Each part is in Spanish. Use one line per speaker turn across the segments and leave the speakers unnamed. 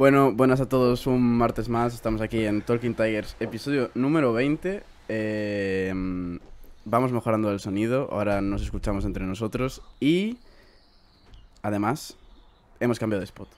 Bueno, buenas a todos, un martes más, estamos aquí en Talking Tigers, episodio número 20. Em, vamos mejorando el sonido, ahora nos escuchamos entre nosotros y además hemos cambiado de spot.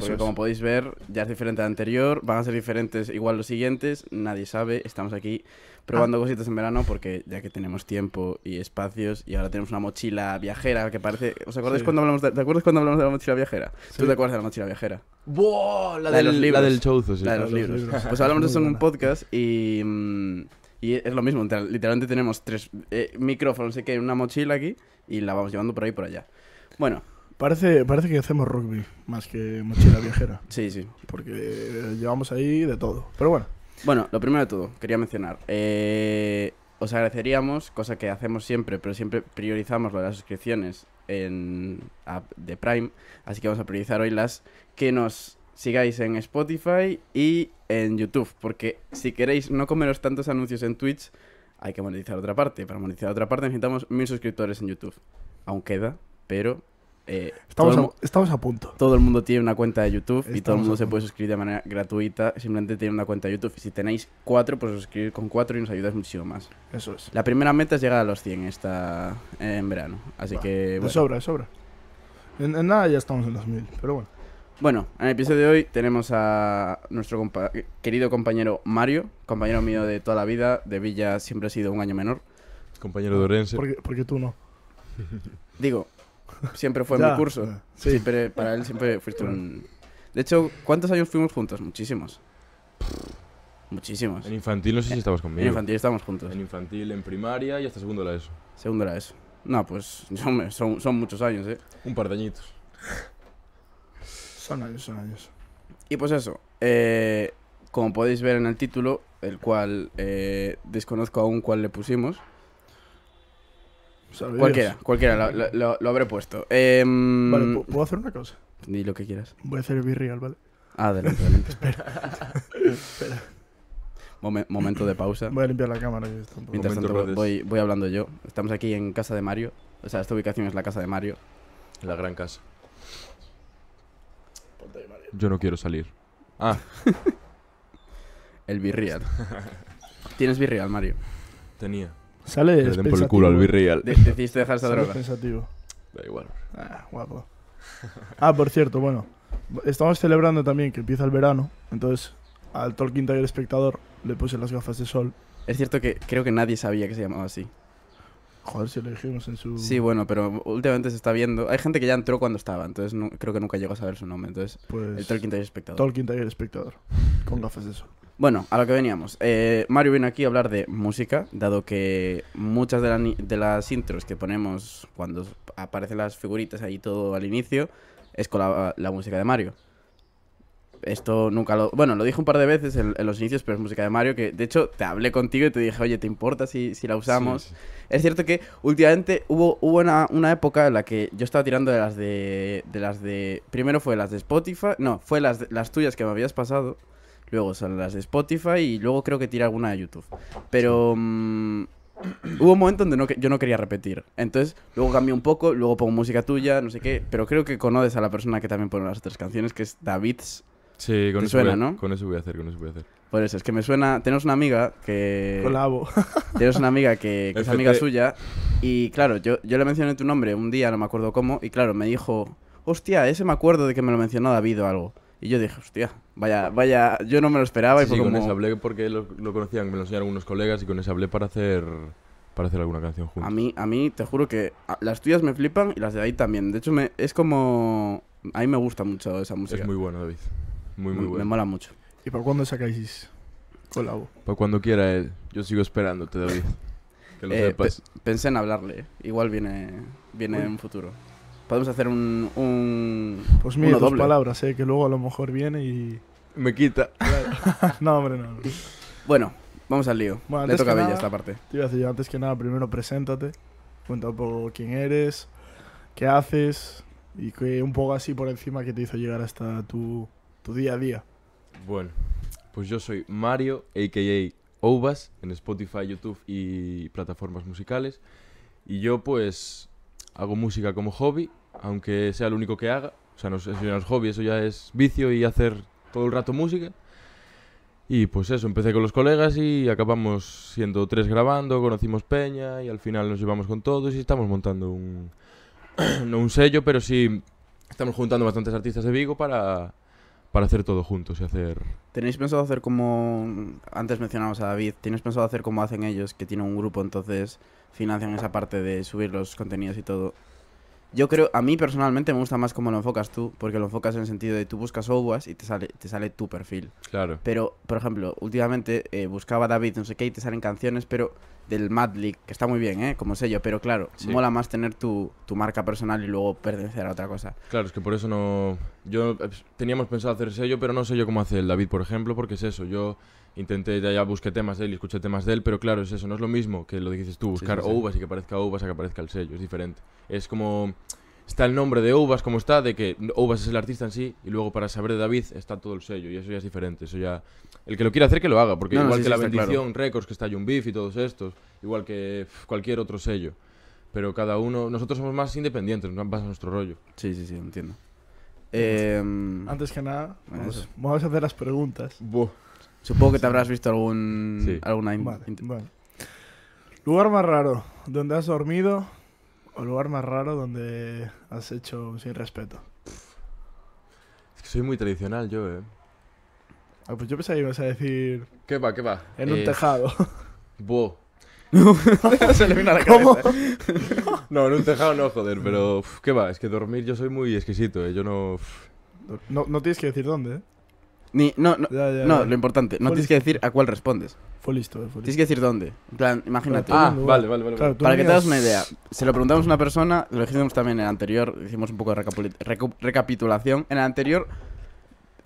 Porque como podéis ver, ya es diferente al anterior, van a ser diferentes igual los siguientes, nadie sabe, estamos aquí probando ah. cositas en verano porque ya que tenemos tiempo y espacios y ahora tenemos una mochila viajera que parece... ¿Os acordáis cuando hablamos de, ¿Te acuerdas cuando hablamos de la mochila viajera? ¿Tú te acuerdas de la mochila viajera? ¡Buah! La, del, de La del chouzo, sí. La de los, libros. Pues hablamos de eso en un podcast y... Mm, y es lo mismo, literalmente tenemos tres eh, micrófonos, sé que una mochila aquí y la vamos llevando por ahí por allá. Bueno,
Parece, que hacemos rugby más que mochila viajera.
Sí, sí. Porque eh, llevamos ahí de todo. Pero bueno. Bueno, lo primero de todo, quería mencionar. Eh, os agradeceríamos, cosa que hacemos siempre, pero siempre priorizamos las suscripciones en app de Prime. Así que vamos a priorizar hoy las que nos sigáis en Spotify y en YouTube. Porque si queréis no comeros tantos anuncios en Twitch, hay que monetizar otra parte. Para monetizar otra parte necesitamos mil suscriptores en YouTube. Aún queda, pero eh, estamos, a, estamos a punto. Todo el mundo tiene una cuenta de YouTube y todo el mundo se puede suscribir de manera gratuita. Simplemente tiene una cuenta de YouTube. Y si tenéis cuatro, pues suscribir con cuatro y nos ayudas muchísimo más. Eso es. La primera meta es llegar a los 100 esta, eh, en verano. Así que. De
sobra, de sobra. En, nada ya estamos en los 1000 pero bueno.
Bueno, en el episodio de hoy tenemos a nuestro querido compañero Mario, compañero mío de toda la vida. De Villa siempre ha sido un año menor. Compañero de Orense. ¿Por
qué, porque tú no?
Digo, siempre fue mi curso. Ah, siempre, para él siempre fuiste un... De hecho, ¿cuántos años fuimos juntos? Muchísimos.
Muchísimos. En infantil no sé si estabas conmigo. En infantil estábamos juntos. En infantil, en primaria y hasta segundo la ESO. Segundo la ESO. No, pues son, son, muchos años, ¿eh? Un par de añitos.
son años, son años.
Y pues eso, eh, como podéis ver en el título, el cual eh, desconozco aún cuál le pusimos. Cualquiera, cualquiera, lo, habré puesto. Em, vale, ¿puedo hacer una cosa? Ni lo que quieras. Voy a hacer el virreal, ¿vale? Adelante, adelante. Espera. Espera. momento de pausa. Voy a limpiar la cámara. Mientras tanto, voy, hablando yo. Estamos aquí en casa de Mario. O sea, esta ubicación es la casa de
Mario. La gran casa. Mario. Yo no quiero salir. Ah. el virreal. ¿Tienes virreal, Mario? Tenía. Sale el culo al Virreal. Eh. dejar esa droga. Da igual.
Ah, guapo.
Ah, por cierto, bueno. Estamos celebrando también que empieza el verano. Entonces, al Tolkien Tiger Espectador le puse las gafas de sol.
Es cierto que creo que nadie sabía que se llamaba así.
Joder, si lo en su. Sí,
bueno, pero últimamente se está viendo. Hay gente que ya entró cuando estaba, entonces no, creo que nunca llegó a saber su nombre. Entonces, pues el Tolkien Tiger Espectador.
Tolkien Tiger Espectador, con gafas de sol.
Bueno, a lo que veníamos. Eh, Mario viene aquí a hablar de música, dado que muchas de, de, las intros que ponemos cuando aparecen las figuritas ahí todo al inicio es con la, música de Mario. Esto nunca lo... Bueno, lo dije un par de veces en, los inicios, pero es música de Mario, que de hecho te hablé contigo y te dije, oye, ¿te importa si, si la usamos? Es cierto que últimamente hubo, hubo una, época en la que yo estaba tirando de las de, de las de... Primero fue las de Spotify, no, fue las, las tuyas que me habías pasado. Luego salen las de Spotify y luego creo que tira alguna de YouTube. Pero mm, hubo un momento donde no, yo no quería repetir. Entonces, luego cambio un poco, luego pongo música tuya, no sé qué. Pero creo que conoces a la persona que también pone las otras canciones, que es Davids.
Sí, con eso, ¿no? con eso voy a hacer, con eso voy a hacer.
Por eso, es que me suena. Tenemos una amiga que. Colabo. tenemos una amiga que, es amiga suya. Y claro, yo, yo le mencioné tu nombre un día, no me acuerdo cómo. Y claro, me dijo: Hostia, ese me acuerdo de que me lo mencionó David o algo. Y yo dije, hostia,
vaya, vaya, yo no me lo esperaba. y sí, con ese hablé porque lo, conocían, me lo enseñaron unos colegas y con ese hablé para hacer, para hacer alguna canción juntos. A mí, a mí, te juro que las tuyas me flipan y
las de ahí también. De hecho, me, es como... A mí me gusta mucho esa música. Es muy bueno, David. Muy, muy me, bueno. Me mola mucho.
¿Y para cuándo sacáis colabo?
Para cuando quiera él. Yo sigo
esperándote, David. que lo eh, pensé en hablarle. Igual viene, viene un futuro podemos hacer un. un pues mira, dos palabras,
¿eh? que luego a lo mejor viene y.
Me quita. no, hombre, no. Bueno, vamos al lío. Le toca a Bella esta parte.
Te antes que nada, primero preséntate. Cuenta un poco quién eres, qué haces y que un poco así por encima que te hizo llegar hasta tu, tu día a día.
Bueno, pues yo soy Mario, a.k.a. Ovas, en Spotify, YouTube y plataformas musicales. Y yo, pues, hago música como hobby, aunque sea lo único que haga. O sea, no, sé, no es hobby, eso ya es vicio y hacer todo el rato música. Y pues eso, empecé con los colegas y acabamos siendo tres grabando, conocimos Peña y al final nos llevamos con todos y estamos montando un... no un sello, pero sí estamos juntando bastantes artistas de Vigo para, para hacer todo juntos y hacer...
¿Tenéis pensado hacer como... Antes mencionamos a David, tienes pensado hacer como hacen ellos, que tienen un grupo, entonces financian esa parte de subir los contenidos y todo. Yo creo, a mí personalmente me gusta más cómo lo enfocas tú, porque lo enfocas en el sentido de tú buscas OWAS y te sale, te sale tu perfil. Claro. Pero, por ejemplo, últimamente eh, buscaba David, no sé qué, y te salen canciones, pero del Mad League, que está muy bien, ¿eh? Como sello, pero claro, mola más tener tu, tu, marca personal y luego pertenecer a otra cosa.
Claro, es que por eso no... Yo eh, teníamos pensado hacer sello, pero no sé yo cómo hace el David, por ejemplo, porque es eso, yo intenté, ya, ya busqué temas de él y escuché temas de él, pero claro, es eso, no es lo mismo que lo dices tú, buscar uvas y que parezca uvas a que aparezca el sello, es diferente. Es como... Está el nombre de Uvas como está, de que Uvas es el artista en sí, y luego para saber de David está todo el sello, y eso ya es diferente, eso ya el que lo quiera hacer, que lo haga, porque igual que La Bendición, Records, que está un y todos estos, igual que cualquier otro sello. Pero cada uno, nosotros somos más independientes, nos pasa nuestro rollo. Sí, sí, sí, entiendo. Em,
antes que nada, vamos, a hacer las preguntas.
Supongo que te habrás visto algún, sí. alguna... Vale,
Lugar más raro donde has dormido o lugar más raro donde has hecho sin respeto.
Es que soy muy tradicional yo, eh.
Ah, pues yo pensaba que ibas a decir. ¿Qué va, qué va? En un eh, tejado.
Buah.
Se le viene a la cabeza. ¿eh? no, en un tejado no, joder,
pero. ¿Qué va? Es que dormir yo soy muy exquisito, ¿eh? Yo no.
No, tienes que decir dónde, ¿eh?
Ni, no, no, no lo importante, no tienes que decir a cuál respondes. Fue listo, eh, fue listo. Tienes que decir dónde.
En plan, imagínate. Ah, vale, vale, vale. Para que te das una idea, se lo preguntamos a una persona, lo dijimos también en el anterior, hicimos un poco de recapitulación. En el anterior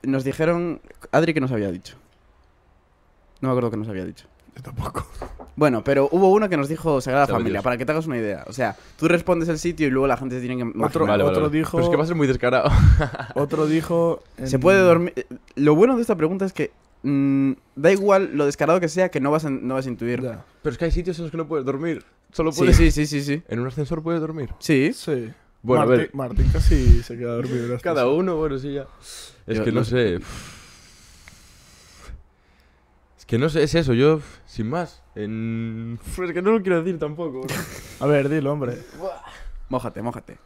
nos dijeron. Adri, que nos había dicho? No me acuerdo que nos había dicho. Yo tampoco. Bueno, pero hubo uno que nos dijo Sagrada Familia, para que te hagas una idea. O sea, tú respondes el sitio y luego la gente se tiene que. Otro, otro dijo. Pero es que va a ser muy descarado. otro dijo. Se puede dormir. Lo bueno de esta pregunta es que. Mm, da igual lo descarado que sea, que no vas a, no vas a intuir. Pero
es que hay sitios en los que no puedes dormir. Solo puedes. sí, sí, sí, sí. En un ascensor puedes dormir. Sí. Sí. Bueno,
Martín, casi se queda dormido. Cada uno, bueno, sí, ya.
Es que no, sé. Es que no sé, es eso, yo, sin más. Es que no lo quiero decir tampoco. a ver, dilo, hombre. mójate, mójate.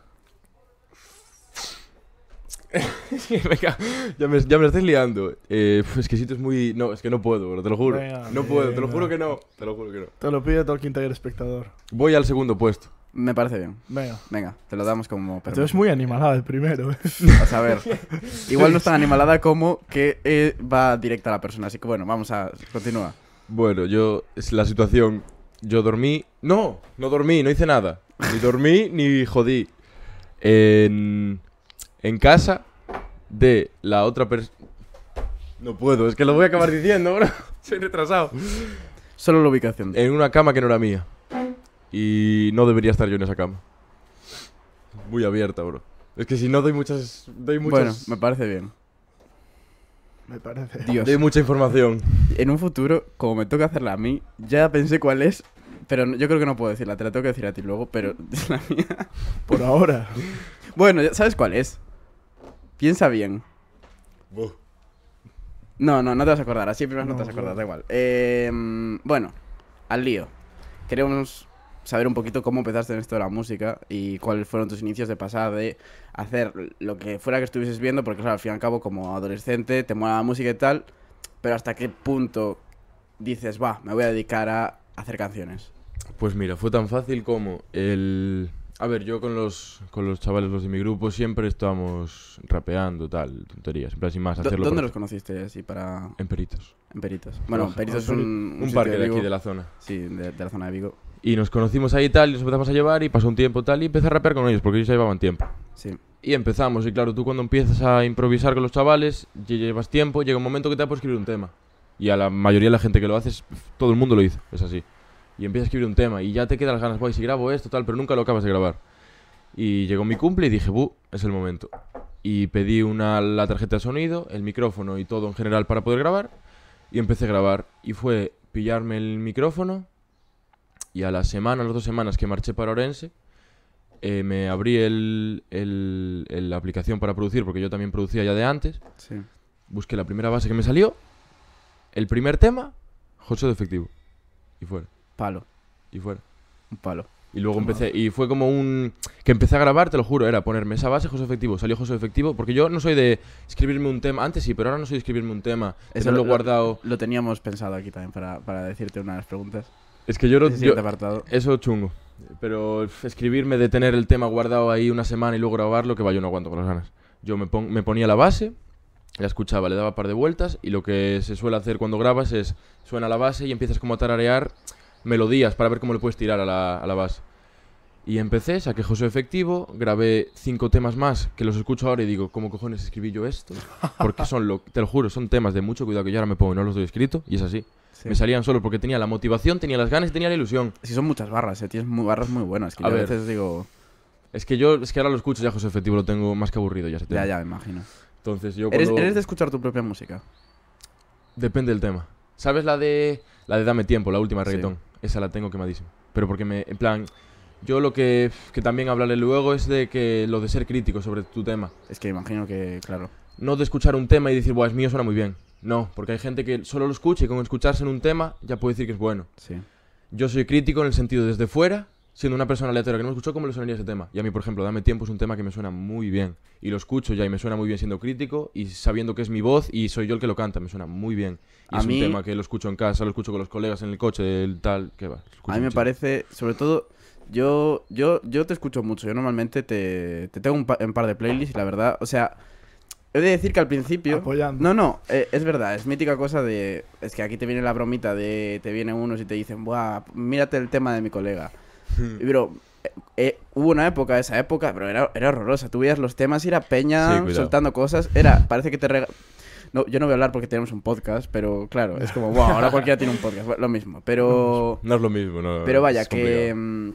Venga, ya, me, estás liando. Eh, es que es muy. No, es que no puedo, bro, te lo juro. no puedo, te lo juro que no. Te lo juro que no.
Te lo pide todo el quinto espectador.
Voy al segundo puesto. Me parece bien. Venga. Venga, te lo damos
como permiso. es
muy animalada el primero. Eh. A saber. Igual no es tan
animalada como que eh, va directa a la persona. Así que bueno,
vamos a... Continúa. Bueno, yo... Es la situación... Yo dormí... No, no dormí, no hice nada. Ni dormí, ni jodí. En... En casa de la otra persona... No puedo, es que lo voy a acabar diciendo, bro. Soy retrasado. Solo la ubicación. En una cama que no era mía. Y no debería estar yo en esa cama. Muy abierta, bro. Es que si no doy muchas. Doy muchas... Bueno, me parece bien.
Me parece. Dios. Doy mucha
información. En un futuro, como me toca hacerla a mí, ya pensé cuál es. Pero yo creo que no puedo decirla, te la tengo que decir a ti luego, pero es la mía. Por ahora. Bueno, ¿sabes cuál es? Piensa bien. No, no, no te vas a acordar. Así primero no, no te vas a acordar, da igual. Em, bueno, al lío. Queremos saber un poquito cómo empezaste en esto de la música y cuáles fueron tus inicios de pasar de hacer lo que fuera que estuvieses viendo, porque al fin y al cabo como adolescente te mola la música y tal, pero hasta qué punto dices, va, me voy a dedicar a hacer canciones.
Pues mira, fue tan fácil como el... A ver, yo con los, con los chavales, los de mi grupo, siempre estábamos rapeando, tal, tonterías, siempre así más. Hacerlo ¿Dónde los
conociste así para...? En Peritos. En Peritos. Bueno, Peritos es un... Un, parque de aquí, de la zona. Sí, de
la zona de Vigo. Y nos conocimos ahí y tal, y nos empezamos a llevar y pasó un tiempo tal, y empecé a rapear con ellos, porque ellos ya llevaban tiempo. Sí. Y empezamos, y claro, tú cuando empiezas a improvisar con los chavales, ya llevas tiempo, llega un momento que te da por escribir un tema. Y a la mayoría de la gente que lo hace, todo el mundo lo hizo, es así. Y empiezas a escribir un tema, y ya te quedan las ganas, voy, si grabo esto, tal, pero nunca lo acabas de grabar. Y llegó mi cumple y dije, buh, es el momento. Y pedí una, la tarjeta de sonido, el micrófono y todo en general para poder grabar. Y empecé a grabar. Y fue pillarme el micrófono, y a las semanas, las dos semanas que marché para Orense, eh, me abrí el, la aplicación para producir, porque yo también producía ya de antes. Sí. Busqué la primera base que me salió, el primer tema, José de efectivo. Y fuera. Palo. Y fuera. Un palo. Y luego empecé, y fue como un... Que empecé a grabar, te lo juro, era ponerme esa base, José Efectivo, salió José Efectivo, porque yo no soy de escribirme un tema, antes sí, pero ahora no soy de escribirme un tema, Eso lo, guardado... Lo teníamos pensado aquí también para, para decirte una de las preguntas. Es que yo, lo apartado. eso chungo. Pero escribirme de tener el tema guardado ahí una semana y luego grabarlo, que vaya, yo no aguanto con las ganas. Yo me, me ponía la base, la escuchaba, le daba un par de vueltas y lo que se suele hacer cuando grabas es suena la base y empiezas como a tararear melodías para ver cómo le puedes tirar a la, base. Y empecé, saqué José Efectivo, grabé cinco temas más que los escucho ahora y digo, ¿cómo cojones escribí yo esto? Porque son, lo, te lo juro, son temas de mucho cuidado que yo ahora me pongo y no los doy escrito y es así. Me salían solo porque tenía la motivación, tenía las ganas y tenía la ilusión. Sí, son muchas barras, ¿eh? tienes barras muy buenas. a, veces digo. Es que yo, es que ahora lo escucho ya, José Efectivo, lo tengo más que aburrido, ya se Ya, me imagino. Entonces yo ¿Eres, de
escuchar tu propia música?
Depende del tema. ¿Sabes la de. La de Dame Tiempo, la última reggaetón? Esa la tengo quemadísima. Pero porque me. En plan. Yo lo que, que también hablaré luego es de que lo de ser crítico sobre tu tema. Es que imagino que, claro. No de escuchar un tema y decir, bueno, es mío, suena muy bien. No, porque hay gente que solo lo escucha y con escucharse en un tema ya puede decir que es bueno. Sí. Yo soy crítico en el sentido desde fuera, siendo una persona aleatoria que no escuchó, ¿cómo le sonaría ese tema? Y a mí, por ejemplo, Dame Tiempo es un tema que me suena muy bien. Y lo escucho ya y me suena muy bien siendo crítico y sabiendo que es mi voz y soy yo el que lo canta, me suena muy bien. Y es un tema que lo escucho en casa, lo escucho con los colegas en el coche, el tal, que va. A mí me
parece, sobre todo, yo, yo, yo te escucho mucho. Yo normalmente te, tengo un, un par de playlists y la verdad, o sea He de decir que al principio. No, no, eh, es verdad, es mítica cosa de. Es que aquí te viene la bromita de. Te vienen unos y te dicen, Buah, mírate el tema de mi colega. Hmm. pero eh, eh, hubo una época, esa época, pero era, horrorosa. Tú veías los temas y era peña soltando cosas. Era, parece que te No, yo no voy a hablar porque tenemos un podcast, pero claro, es como, guau ahora cualquiera tiene un podcast. Lo mismo, pero. No es lo mismo, no. Pero vaya, que. Mm,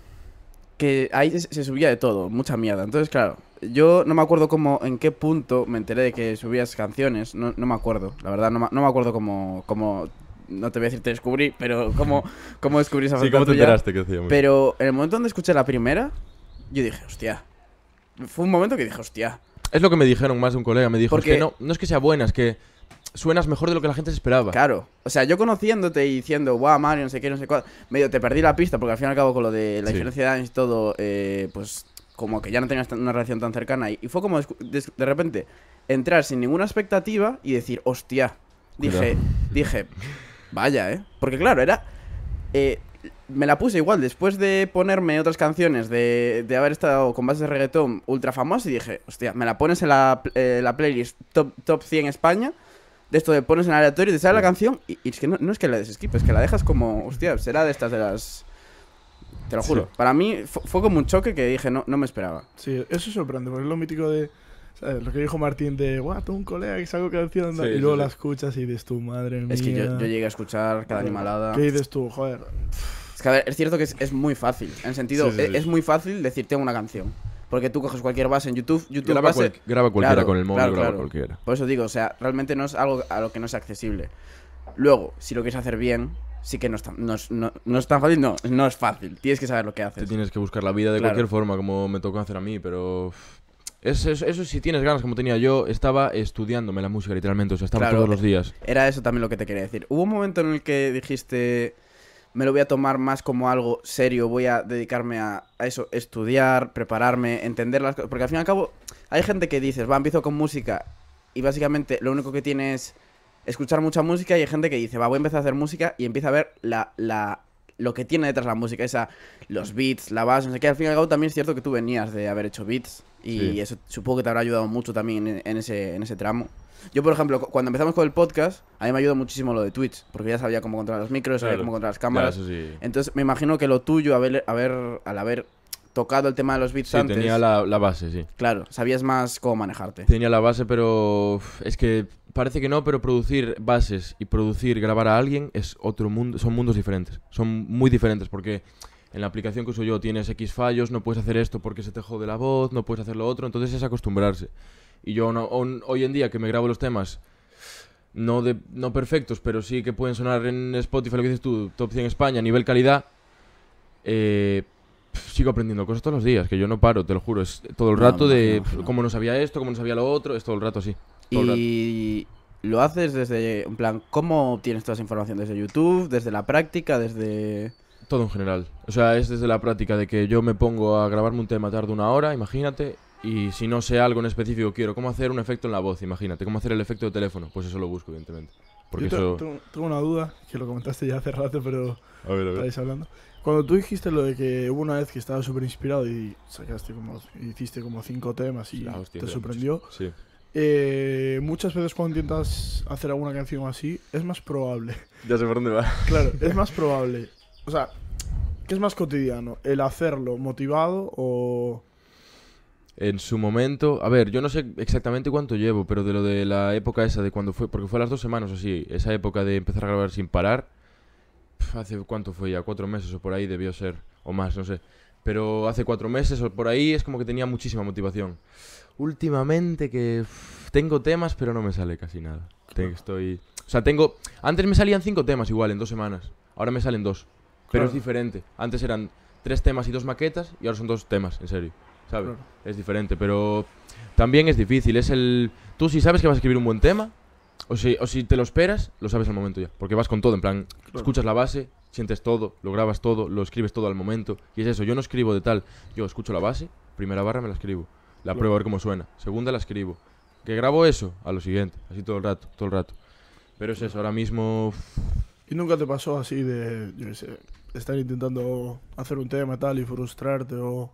que ahí se subía de todo, mucha mierda. Entonces, claro, yo no me acuerdo cómo, en qué punto me enteré de que subías canciones. No, me acuerdo, la verdad, no, me acuerdo cómo, cómo no te voy a decir te descubrí, pero cómo, cómo descubrí esa Sí, cómo te enteraste que decía. Pero en el momento donde escuché la primera, yo dije, hostia. Fue un momento que dije, hostia.
Es lo que me dijeron más de un colega, me dijo, que no, no es que sea buena, es que suenas mejor de lo que la gente esperaba. Claro.
O sea, yo conociéndote y diciendo, guau, Mario, no sé qué, no sé cuál, medio te perdí la pista porque al fin y al cabo con lo de la diferencia de años y todo, eh, pues como que ya no tenías una relación tan cercana. Y, fue como de, repente entrar sin ninguna expectativa y decir, hostia. Dije, dije, vaya, ¿eh? Porque claro, era... Eh, me la puse igual después de ponerme otras canciones de, de haber estado con bases de reggaetón ultra famosa y dije, hostia, me la pones en la, eh, playlist top, top 100 España, de esto de pones en aleatorio, Y te sale la canción y, es que no, es que la desesquipes es que la dejas como, hostia, será de estas de las te lo juro. Para mí fue como un choque que dije, no, no me esperaba. Sí, eso es
sorprendente, porque es lo mítico de. Lo que dijo Martín de, guau, tengo un colega que saco canción y luego la escuchas y dices tu madre mía. Es que yo, llegué a escuchar cada animalada. ¿Qué dices tú, joder?
Es que a ver, es cierto que es, muy fácil. En sentido, e, es, muy fácil decirte una canción. Porque tú coges cualquier base en YouTube, YouTube graba, base, graba cualquiera con el móvil, graba cualquiera. Por eso digo, o sea, realmente no es algo a lo que no es accesible. Luego, si lo quieres hacer bien, sí que no es, tan, no, no, es fácil,
no, no es fácil. Tienes que saber lo que haces. Te tienes que buscar la vida de cualquier forma, como me tocó hacer a mí, pero... eso eso si tienes ganas, como tenía yo, estaba estudiándome la música literalmente, o sea, estaba todos los eh, días.
Era eso también lo que te quería decir. Hubo un momento en el que dijiste, me lo voy a tomar más como algo serio, voy a dedicarme a, eso, estudiar, prepararme, entender las cosas. Porque al fin y al cabo, hay gente que dices, va, empiezo con música y básicamente lo único que tienes es escuchar mucha música y hay gente que dice, va, voy a empezar a hacer música y empieza a ver la, la lo que tiene detrás la música, esa, los beats, la base, no sé qué. Al fin y al cabo también es cierto que tú venías de haber hecho beats y eso supongo que te habrá ayudado mucho también en, ese, en ese tramo. Yo, por ejemplo, cuando empezamos con el podcast, a mí me ayudó muchísimo lo de Twitch, porque ya sabía cómo controlar los micros, sabía cómo controlar las cámaras. Entonces, me imagino que lo tuyo, haber, haber, al haber el tema de los beats sí, Tenía la, base, sí. Claro, sabías más cómo manejarte.
Tenía la base, pero es que parece que no, pero producir bases y producir grabar a alguien es otro mundo, son mundos diferentes, son muy diferentes porque en la aplicación que uso yo tienes X fallos, no puedes hacer esto porque se te jode la voz, no puedes hacer lo otro, entonces es acostumbrarse. Y yo hoy en día que me grabo los temas no, de, no perfectos, pero sí que pueden sonar en Spotify, lo que dices tú, top 100 España, nivel calidad, eh, sigo aprendiendo cosas todos los días, que yo no paro, te lo juro. Es todo el rato de cómo no sabía esto, cómo no sabía lo otro, es todo el rato así. Y lo haces desde, en plan, ¿cómo obtienes toda esa información? ¿Desde YouTube? ¿Desde la práctica? ¿Desde...? Todo en general. O sea, es desde la práctica de que yo me pongo a grabarme un tema tarde una hora, imagínate, y si no sé algo en específico, quiero cómo hacer un efecto en la voz, imagínate, cómo hacer el efecto de teléfono, pues eso lo busco, evidentemente. Porque eso... tengo,
tengo, una duda, que lo comentaste ya hace rato, pero a ver, a ver. estáis hablando. Cuando tú dijiste lo de que hubo una vez que estaba súper inspirado y sacaste como, hiciste como cinco temas y te sorprendió. Eh, muchas veces cuando intentas hacer alguna canción así, es más probable. Ya sé por dónde va. Claro, es más probable. O sea, ¿qué es más cotidiano? ¿El hacerlo motivado o...?
en su momento. A ver, yo no sé exactamente cuánto llevo, pero de lo de la época esa, de cuando fue, porque fue a las dos semanas o así, esa época de empezar a grabar sin parar, hace cuánto fue ya, cuatro meses o por ahí debió ser, o más, no sé. Pero hace cuatro meses o por ahí es como que tenía muchísima motivación. Últimamente que tengo temas, pero no me sale casi nada. Estoy... O sea, tengo... Antes me salían cinco temas igual en dos semanas. Ahora me salen dos. Pero es diferente. Antes eran tres temas y dos maquetas y ahora son dos temas, en serio. ¿Sabes? Es diferente, pero también es difícil. Es el... Tú si sabes que vas a escribir un buen tema, o si, o si te lo esperas, lo sabes al momento ya. Porque vas con todo, en plan, escuchas la base, sientes todo, lo grabas todo, lo escribes todo al momento. Y es eso, yo no escribo de tal. Yo escucho la base, primera barra me la escribo. La pruebo a ver cómo suena. Segunda la escribo. Que grabo eso, a lo siguiente. Así todo el rato, todo el rato. Pero es eso, ahora mismo...
¿Y nunca te pasó así de, yo no sé, estar intentando hacer un tema tal y frustrarte o...?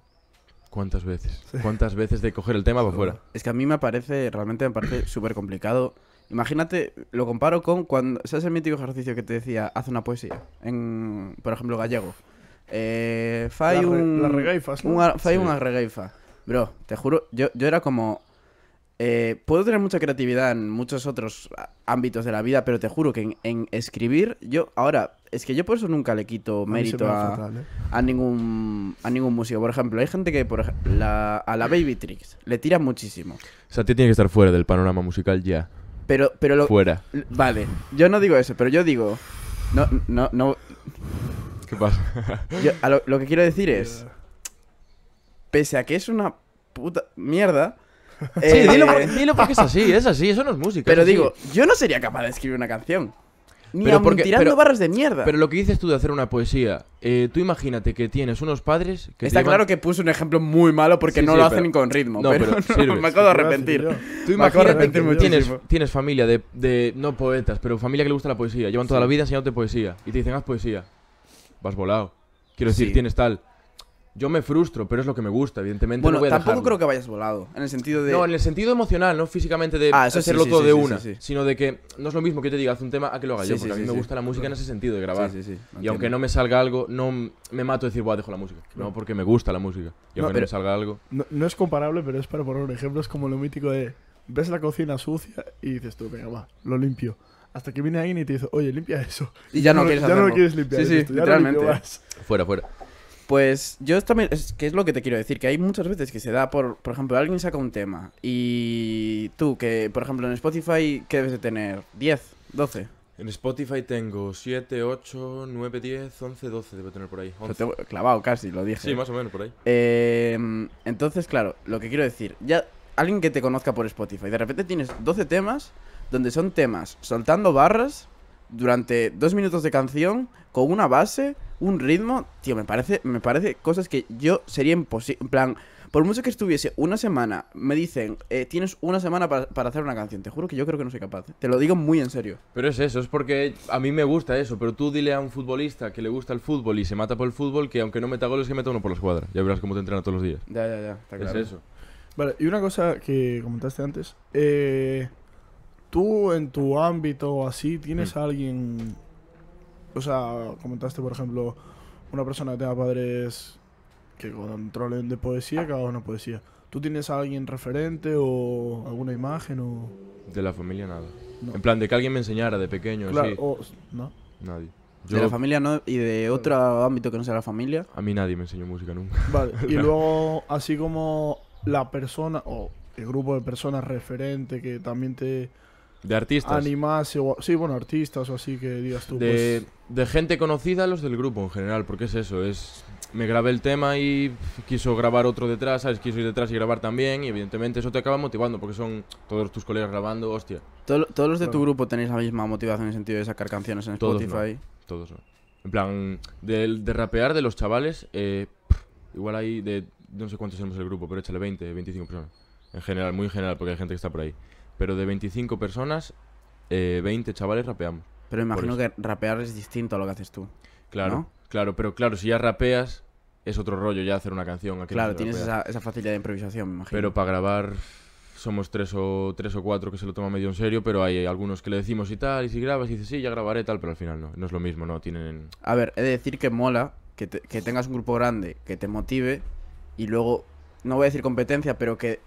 ¿Cuántas veces? ¿Cuántas veces de coger el tema para afuera?
Es que a mí me parece, realmente me parece súper complicado Imagínate, lo comparo con cuando. ¿Sabes el mítico ejercicio que te decía? Haz una poesía. En, por ejemplo, gallego. Eh, fai un. una regaifa. Bro, te juro, yo, yo era como. Eh, puedo tener mucha creatividad en muchos otros ámbitos de la vida, pero te juro que en, escribir, yo ahora, es que yo por eso nunca le quito mérito ¿eh? a, ningún a ningún músico. Por ejemplo, hay gente que por la, a la Baby Tricks le tira muchísimo. O
sea, tiene que estar fuera del panorama musical ya. Pero, pero lo... Fuera.
Vale, yo no digo eso, pero yo digo... No, no, no... ¿Qué pasa? lo, que quiero decir es... Pese a que es una puta mierda... Sí, dilo, eh, dilo porque es así, es así, eso no es música. Pero digo, yo no sería capaz de
escribir una canción. Ni tirando barras de mierda. Pero lo que dices tú de hacer una poesía, eh, tú imagínate que tienes unos padres que. Está claro que puse un ejemplo muy malo porque no lo hacen hacen con ritmo. No, pero, me acabo de arrepentir. Tú imagínate que tienes, tienes familia de, de, No poetas, pero familia que le gusta la poesía. Llevan toda la vida enseñándote poesía. Y te dicen, haz poesía. Vas volado. Quiero decir, tienes tal. Yo me frustro, pero es lo que me gusta, evidentemente. Bueno, tampoco creo que vayas volado, en el sentido de... No, en el sentido emocional, no físicamente de ah, hacerlo todo de una, sino de que no es lo mismo que yo te diga, haz un tema a que lo haga yo, porque a mí me gusta la música en ese sentido de grabar. Y aunque no me salga algo, no me mato de decir, guau dejo la música. No, porque me gusta la música. Y aunque no, me salga algo...
No, es comparable, pero es para poner un ejemplo, es como lo mítico de, ves la cocina sucia y dices tú, venga, va, lo limpio. Hasta que viene alguien y te dice, oye, limpia eso. Y ya no, quieres Ya no quieres limpiar.
Sí, sí, literalmente. Fuera, fuera. Pues yo también, qué que es lo que te quiero decir, que hay muchas veces que se da por, por ejemplo, alguien saca un tema y tú, que por ejemplo en Spotify, ¿qué debes de tener? ¿10? ¿12?
En Spotify tengo 7, 8, 9, 10, 11, 12 debo tener por ahí. 11. Te
clavado casi, lo dije. Sí, más o menos por ahí. Eh, entonces, claro, lo que quiero decir, ya alguien que te conozca por Spotify, de repente tienes 12 temas donde son temas soltando barras durante dos minutos de canción con una base un ritmo, tío, me parece, me parece cosas que yo sería imposible. En plan, por mucho que estuviese una semana, me dicen, eh, tienes una semana para, hacer una canción. Te juro que yo creo que no soy capaz. Te lo digo muy en serio.
Pero es eso, es porque a mí me gusta eso. Pero tú dile a un futbolista que le gusta el fútbol y se mata por el fútbol que aunque no meta goles, que meta uno por la escuadra. Ya verás cómo te entrena todos los días.
Ya, ya, ya. Es eso.
Vale, y una cosa que comentaste antes. Eh, tú en tu ámbito o así, ¿tienes mm. a alguien o sea, comentaste, por ejemplo, una persona que tenga padres que controlen de poesía, que haga una poesía. ¿Tú tienes a alguien referente o alguna imagen o...?
De la familia nada. En plan, de que alguien me enseñara de pequeño, claro, O, ¿no? Nadie. de la familia no, y de otro ámbito que no sea la familia. A mí nadie me enseñó música nunca. Vale, y
luego, así como la persona o el grupo de personas referente que también te de artistas. Animas, sí, bueno, artistas o así que digas tú. Pues.
De, gente conocida, los del grupo en general, porque es eso, es me grabé el tema y quiso grabar otro detrás, ¿sabes? Quiso ir detrás y grabar también, y evidentemente eso te acaba motivando, porque son todos tus colegas grabando, hostia. ¿Todos los de tu
grupo tenéis la misma motivación en el sentido de sacar canciones en Spotify? Todos Todos En
plan, de, de, rapear de los chavales, eh, igual hay de, no sé cuántos somos el grupo, pero échale 20, 25 personas. En general, muy en general, porque hay gente que está por ahí. Pero de 25 personas, 20 eh, chavales rapeamos. Pero imagino
que rapear es distinto a lo que haces tú.
Claro, claro, pero claro, si ya rapeas, es otro rollo ya hacer una canción. Claro, tienes
esa, facilidad de improvisación, me imagino. Pero para
grabar somos tres o, tres o cuatro que se lo toman medio en serio, pero hay algunos que le decimos y tal, y si grabas, y dices, sí, ya grabaré tal, pero al final no, no es lo mismo, no tienen...
A ver, he de decir que mola que tengas un grupo grande que te motive y luego, no voy a decir competencia, pero que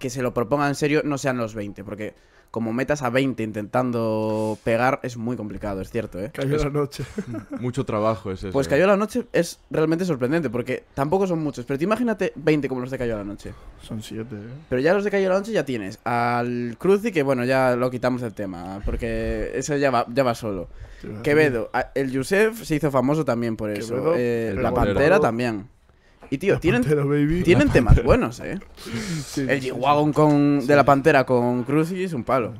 que se lo proponga en serio no sean los 20, porque como metas a 20 intentando pegar es muy complicado, es cierto, ¿eh? Cayó la
noche. Mucho trabajo es eso. Pues ¿eh? cayó
la noche es realmente sorprendente, porque tampoco son muchos, pero tú imagínate 20 como los de cayó la noche. Son 7, ¿eh? Pero ya los de cayó la noche ya tienes al Cruci, que bueno, ya lo quitamos del tema, porque ese ya va, ya va solo. Quevedo, el Yusef se hizo famoso también por eso, eh, la Pantera también. Y tío, tienen, tienen temas buenos, eh. el G-Wagon con, de la pantera con Crucis es un palo.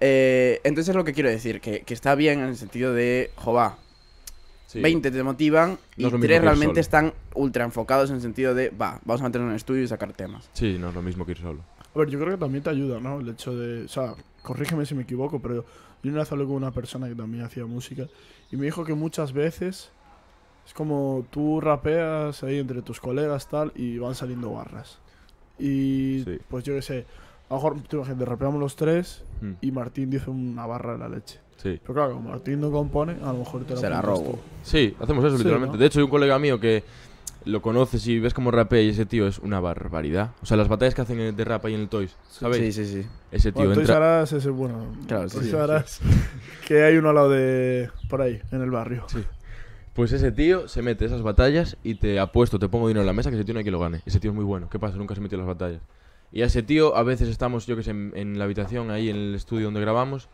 Eh, entonces es lo que quiero decir, que, está bien en el sentido de, jova sí. 20 te motivan y 3 realmente están ultra enfocados en el sentido de, va, vamos a mantener en un estudio y sacar temas.
Sí, no es lo mismo que ir solo.
A ver, yo creo que también te ayuda, ¿no? El hecho de, o sea, corrígeme si me equivoco, pero yo una vez hablé con una persona que también hacía música y me dijo que muchas veces es como tú rapeas ahí entre tus colegas tal y van saliendo barras. Y pues yo qué sé, a lo mejor tú imagínate, rapeamos los tres hmm. y Martín dice una barra de la leche. Sí. Pero claro, como Martín no compone, a lo mejor te la Se robo. Tú. Sí, hacemos eso literalmente.
De hecho, hay un colega mío que lo conoces y ves cómo rapea y ese tío es una barbaridad. O sea, las batallas que hacen de rap ahí en el Toys, sabes Sí, sí, sí. Ese tío entra... Toys
Aras es bueno. Claro, sí, Toys que hay uno al lado de... por ahí, en el barrio. Sí.
Pues ese tío se mete esas batallas y te apuesto, te pongo dinero en la mesa que ese tío no hay que lo gane. Ese tío es muy bueno. ¿Qué pasa? Nunca se metió en las batallas. Y a ese tío, a veces estamos, yo que sé, en, la habitación, ahí en el estudio donde grabamos.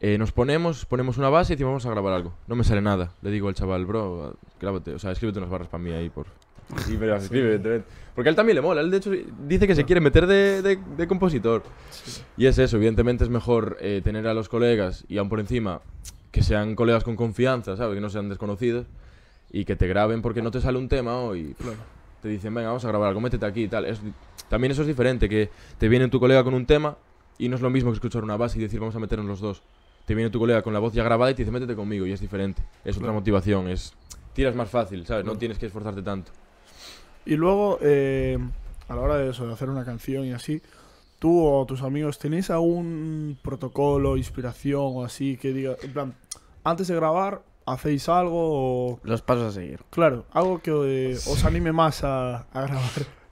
Eh, nos ponemos, ponemos una base y decimos, vamos a grabar algo. No me sale nada. Le digo al chaval, bro, grábate, o sea, escríbete unas barras para mí ahí, por. Sí, pero Porque a él también le mola. Él, de hecho, dice que se quiere meter de, compositor. Y es eso, evidentemente es mejor eh, tener a los colegas y aún por encima que sean colegas con confianza, ¿sabes? Que no sean desconocidos y que te graben porque no te sale un tema hoy. Te dicen, venga, vamos a grabar algo, métete aquí y tal. Es, también eso es diferente, que te viene tu colega con un tema y no es lo mismo que escuchar una base y decir, vamos a meternos los dos. Te viene tu colega con la voz ya grabada y te dice, métete conmigo y es diferente. Es otra motivación, es... Tiras más fácil, ¿sabes? No tienes que esforzarte tanto.
Y luego, eh, a la hora de eso, de hacer una canción y así, ¿Tú o tus amigos tenéis algún protocolo, inspiración o así que diga, en plan, antes de grabar
hacéis algo o... Los pasos a seguir.
Claro, algo que eh, os anime más a, grabar.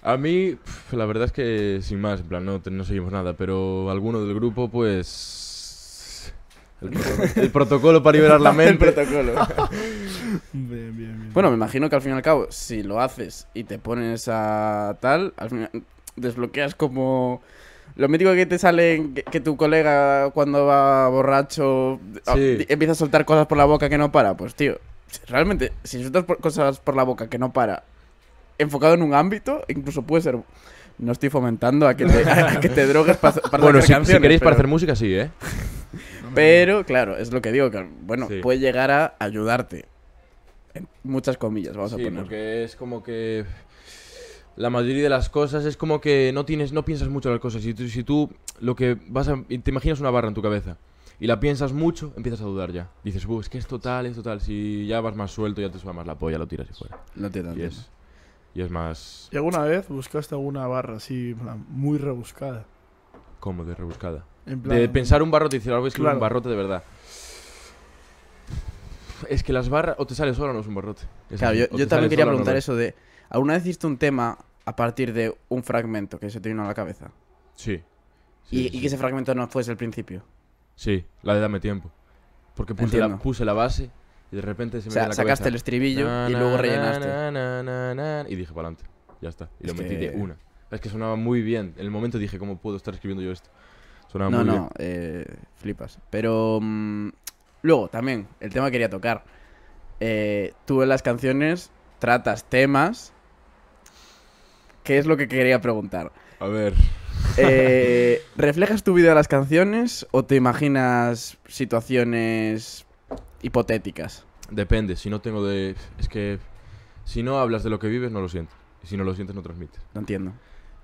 A mí, la verdad es que sin más, en plan, no, seguimos nada, pero alguno del grupo, pues... El, protocolo, para liberar la mente. el protocolo.
bien, bien,
bien. Bueno, me imagino que al fin y al cabo, si lo haces y te pones a tal, al final desbloqueas como lo mítico que te sale que, tu colega cuando va borracho ah, empieza a soltar cosas por la boca que no para. Pues tío, realmente, si soltas cosas por la boca que no para, enfocado en un ámbito, incluso puede ser... No estoy fomentando a que te, drogues para, música. Bueno, si, queréis para hacer música, sí, ¿eh? Pero, claro, es lo que digo, que, bueno, puede llegar a ayudarte. muchas
comillas, vamos a poner. Porque es como que la mayoría de las cosas es como que no tienes, no piensas mucho en las cosas. Si, tú, si tú lo que vas a, te imaginas una barra en tu cabeza y la piensas mucho, empiezas a dudar ya. Dices, uh, es que es total, es total. Si ya vas más suelto, ya te suena más la polla, lo tiras y fuera. No te y es, más.
¿Y alguna vez buscaste alguna barra así muy rebuscada?
¿Cómo de rebuscada? De pensar un barrote y decir, algo es que es un barrote de verdad. Es que las barras, o te sale solo o no es un barrote. claro, yo, también quería preguntar eso
de. ¿Alguna vez hiciste un tema a partir de un fragmento que se te vino a la cabeza. Sí. y, que ese fragmento no fuese el principio.
Sí, la de dame tiempo. Porque puse, la, puse la, base y de repente se me o sea, sacaste el estribillo y luego rellenaste. y dije para adelante. Ya está. Y lo metí de una. Es que sonaba muy bien. En el momento dije, ¿cómo puedo estar escribiendo yo esto? Sonaba muy no, bien. No, eh, flipas. Pero
mm, luego también, el tema que quería tocar. Eh, tú en las canciones tratas temas que es lo que quería preguntar. A
ver. Eh,
¿Reflejas tu vida a las canciones o te imaginas situaciones hipotéticas?
Depende, si no tengo de... Es que si no hablas de lo que vives, no lo siento Y si no lo sientes, no transmites. No entiendo.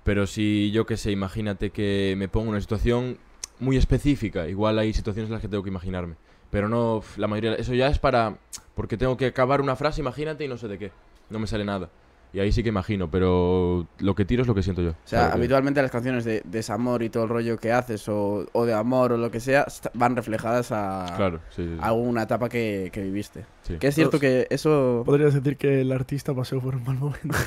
Pero si yo qué sé, imagínate que me pongo en una situación muy específica. Igual hay situaciones en las que tengo que imaginarme. Pero no, la mayoría... Eso ya es para... Porque tengo que acabar una frase, imagínate, y no sé de qué. No me sale nada. Y ahí sí que imagino, pero lo que tiro es lo que siento yo. O sea, habitualmente
las canciones de desamor y todo el rollo que haces, o, o de amor o lo que sea, van reflejadas a, alguna etapa que, viviste.
Que es cierto que
eso... Podrías decir que el artista pasó por un mal momento.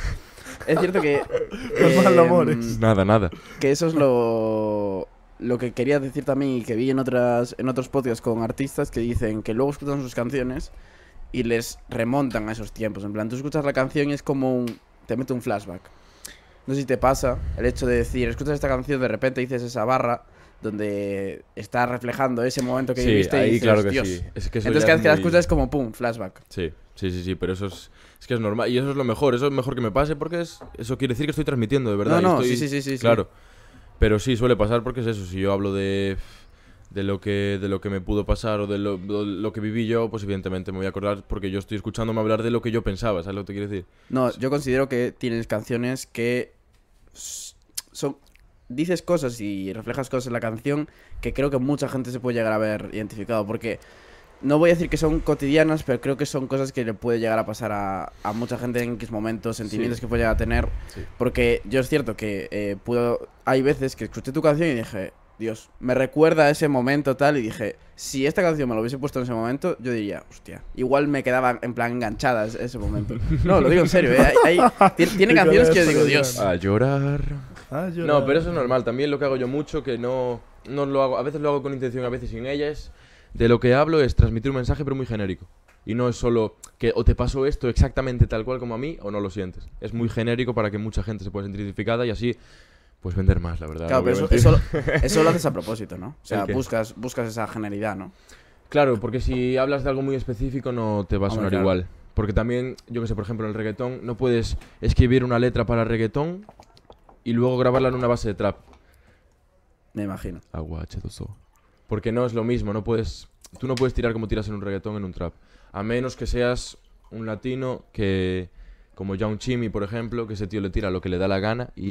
es cierto que... Los eh, amores. Em, nada, nada. Que eso es lo lo que quería decir también y que vi en otras en otros podcasts con artistas que dicen que luego escuchan sus canciones y les remontan a esos tiempos. En plan, tú escuchas la canción y es como un... te mete un flashback. No sé si te pasa el hecho de decir, escuchas esta canción, de repente dices esa barra donde está reflejando ese momento que viviste y dices, claro que Sí. Es Entonces cada vez que la escuchas es como pum, flashback.
Sí, sí, sí, sí, pero eso es, es que es normal y eso es lo mejor, eso es mejor que me pase porque es, eso quiere decir que estoy transmitiendo de verdad. No, no, sí, sí, sí, sí, Claro. Pero sí, suele pasar porque es eso, si yo hablo de de lo que de lo que me pudo pasar o de lo, que viví yo, pues evidentemente me voy a acordar porque yo estoy escuchándome hablar de lo que yo pensaba, ¿sabes lo que te quiero decir?
No, yo considero que tienes canciones que son dices cosas y reflejas cosas en la canción que creo que mucha gente se puede llegar a ver identificado porque no voy a decir que son cotidianas, pero creo que son cosas que le puede llegar a pasar a, a mucha gente en X momentos, sentimientos que puede llegar a tener. Porque yo es cierto que eh, puedo, hay veces que escuché tu canción y dije, Dios, me recuerda a ese momento tal y dije, si esta canción me lo hubiese puesto en ese momento, yo diría, hostia, igual me quedaba en plan enganchada ese,
momento. No, lo digo en serio, ¿eh? tiene, canciones que yo digo, Dios. A llorar. No, pero eso es normal. También lo que hago yo mucho, que no, no lo hago, a veces lo hago con intención, a veces sin ella, es de lo que hablo es transmitir un mensaje pero muy genérico. Y no es solo que o te pasó esto exactamente tal cual como a mí o no lo sientes. Es muy genérico para que mucha gente se pueda sentir identificada y así pues vender más, la verdad. Claro, pero eso, lo haces a propósito, ¿no? O sea, buscas, buscas esa generalidad, ¿no? Claro, porque si hablas de algo muy específico no te va a sonar igual. Porque también, yo que sé, por ejemplo, en el reggaetón no puedes escribir una letra para reggaetón y luego grabarla en una base de trap. Me imagino. Agua, Porque no es lo mismo, no puedes. Tú no puedes tirar como tiras en un reggaetón en un trap. A menos que seas un latino que como un Chimmy, por ejemplo, que ese tío le tira lo que le da la gana y,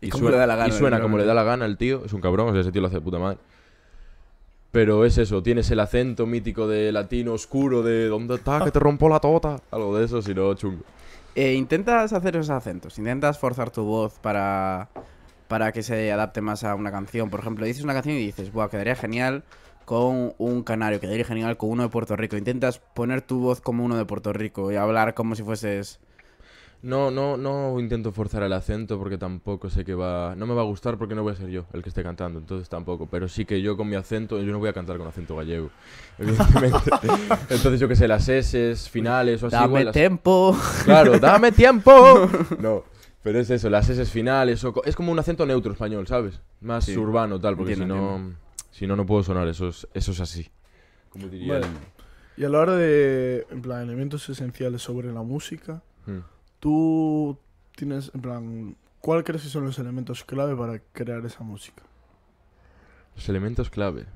¿Y, suena, como le da la gana el tío. Es un cabrón, ese tío lo hace de puta madre. Pero es eso, tienes el acento mítico de latino oscuro, de ¿dónde está que te rompo la tota? Algo de eso, si no, chungo. Eh, intentas hacer esos acentos, intentas forzar tu voz para,
para que se adapte más a una canción. Por ejemplo, dices una canción y dices, Buah, quedaría genial con un canario, quedaría genial con uno de Puerto Rico. Intentas poner tu voz como uno de Puerto Rico y hablar como
si fueses no, no, no intento forzar el acento porque tampoco sé que va. No me va a gustar porque no voy a ser yo el que esté cantando, entonces tampoco. Pero sí que yo con mi acento, yo no voy a cantar con acento gallego. Evidentemente. entonces yo que sé, las S finales o así. Dame tiempo. Claro, dame tiempo. No, pero es eso, las S finales o... Es como un acento neutro español, ¿sabes? Más urbano, tal, porque si no. Si no, no puedo sonar, eso es, así. Como diría.
Y a la hora de. En plan, elementos esenciales sobre la música. Hmm. Tú tienes, en plan, ¿cuál crees que son los elementos clave para crear esa música?
Los elementos clave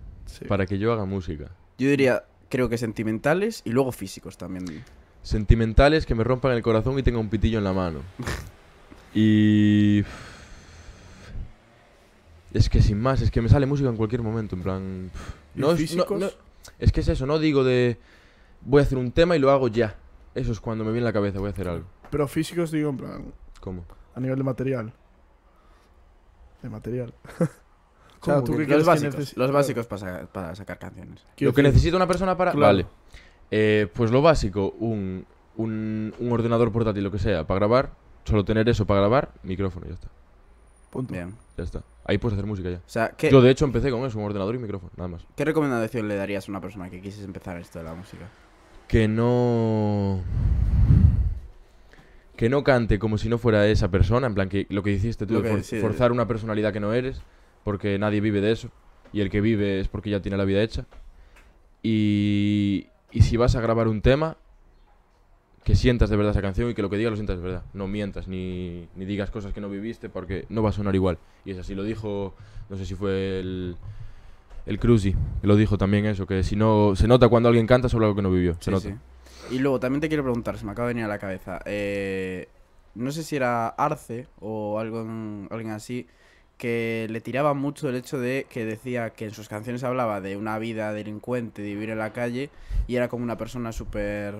para que yo haga música.
Yo diría, creo que sentimentales y luego físicos también.
Sentimentales que me rompan el corazón y tenga un pitillo en la mano. y... Es que sin más, es que me sale música en cualquier momento, en plan... No, es, es que es eso, no digo de... Voy a hacer un tema y lo hago ya. Eso es cuando me viene la cabeza, voy a hacer algo.
Pero físicos digo en plan... ¿Cómo? A nivel de material. De
material. ¿Cómo? los, básicos, los básicos para, sacar canciones.
Lo que necesita una persona para... Vale. Eh, pues lo básico, un, un, ordenador portátil, lo que sea, para grabar. Solo tener eso para grabar, micrófono, ya está. Punto. Bien. Ya está. Ahí puedes hacer música ya. O Yo de hecho empecé con eso, un ordenador y micrófono, nada más.
¿Qué recomendación le darías a una persona que quisiese empezar esto de la música?
Que no que no cante como si no fuera esa persona, en plan que lo que hiciste tú, forzar una personalidad que no eres, porque nadie vive de eso, y el que vive es porque ya tiene la vida hecha. Y, si vas a grabar un tema, que sientas de verdad esa canción y que lo que digas lo sientas de verdad. No mientas ni, digas cosas que no viviste porque no va a sonar igual. Y es así, lo dijo, no sé si fue el, el Cruzy, lo dijo también eso, que si no, se nota cuando alguien canta sobre algo que no vivió. se nota.
Y luego también te quiero preguntar, se me acaba de venir a la cabeza. Eh, no sé si era Arce o algo, alguien así que le tiraba mucho el hecho de que decía que en sus canciones hablaba de una vida delincuente, de vivir en la calle, y era como una persona súper...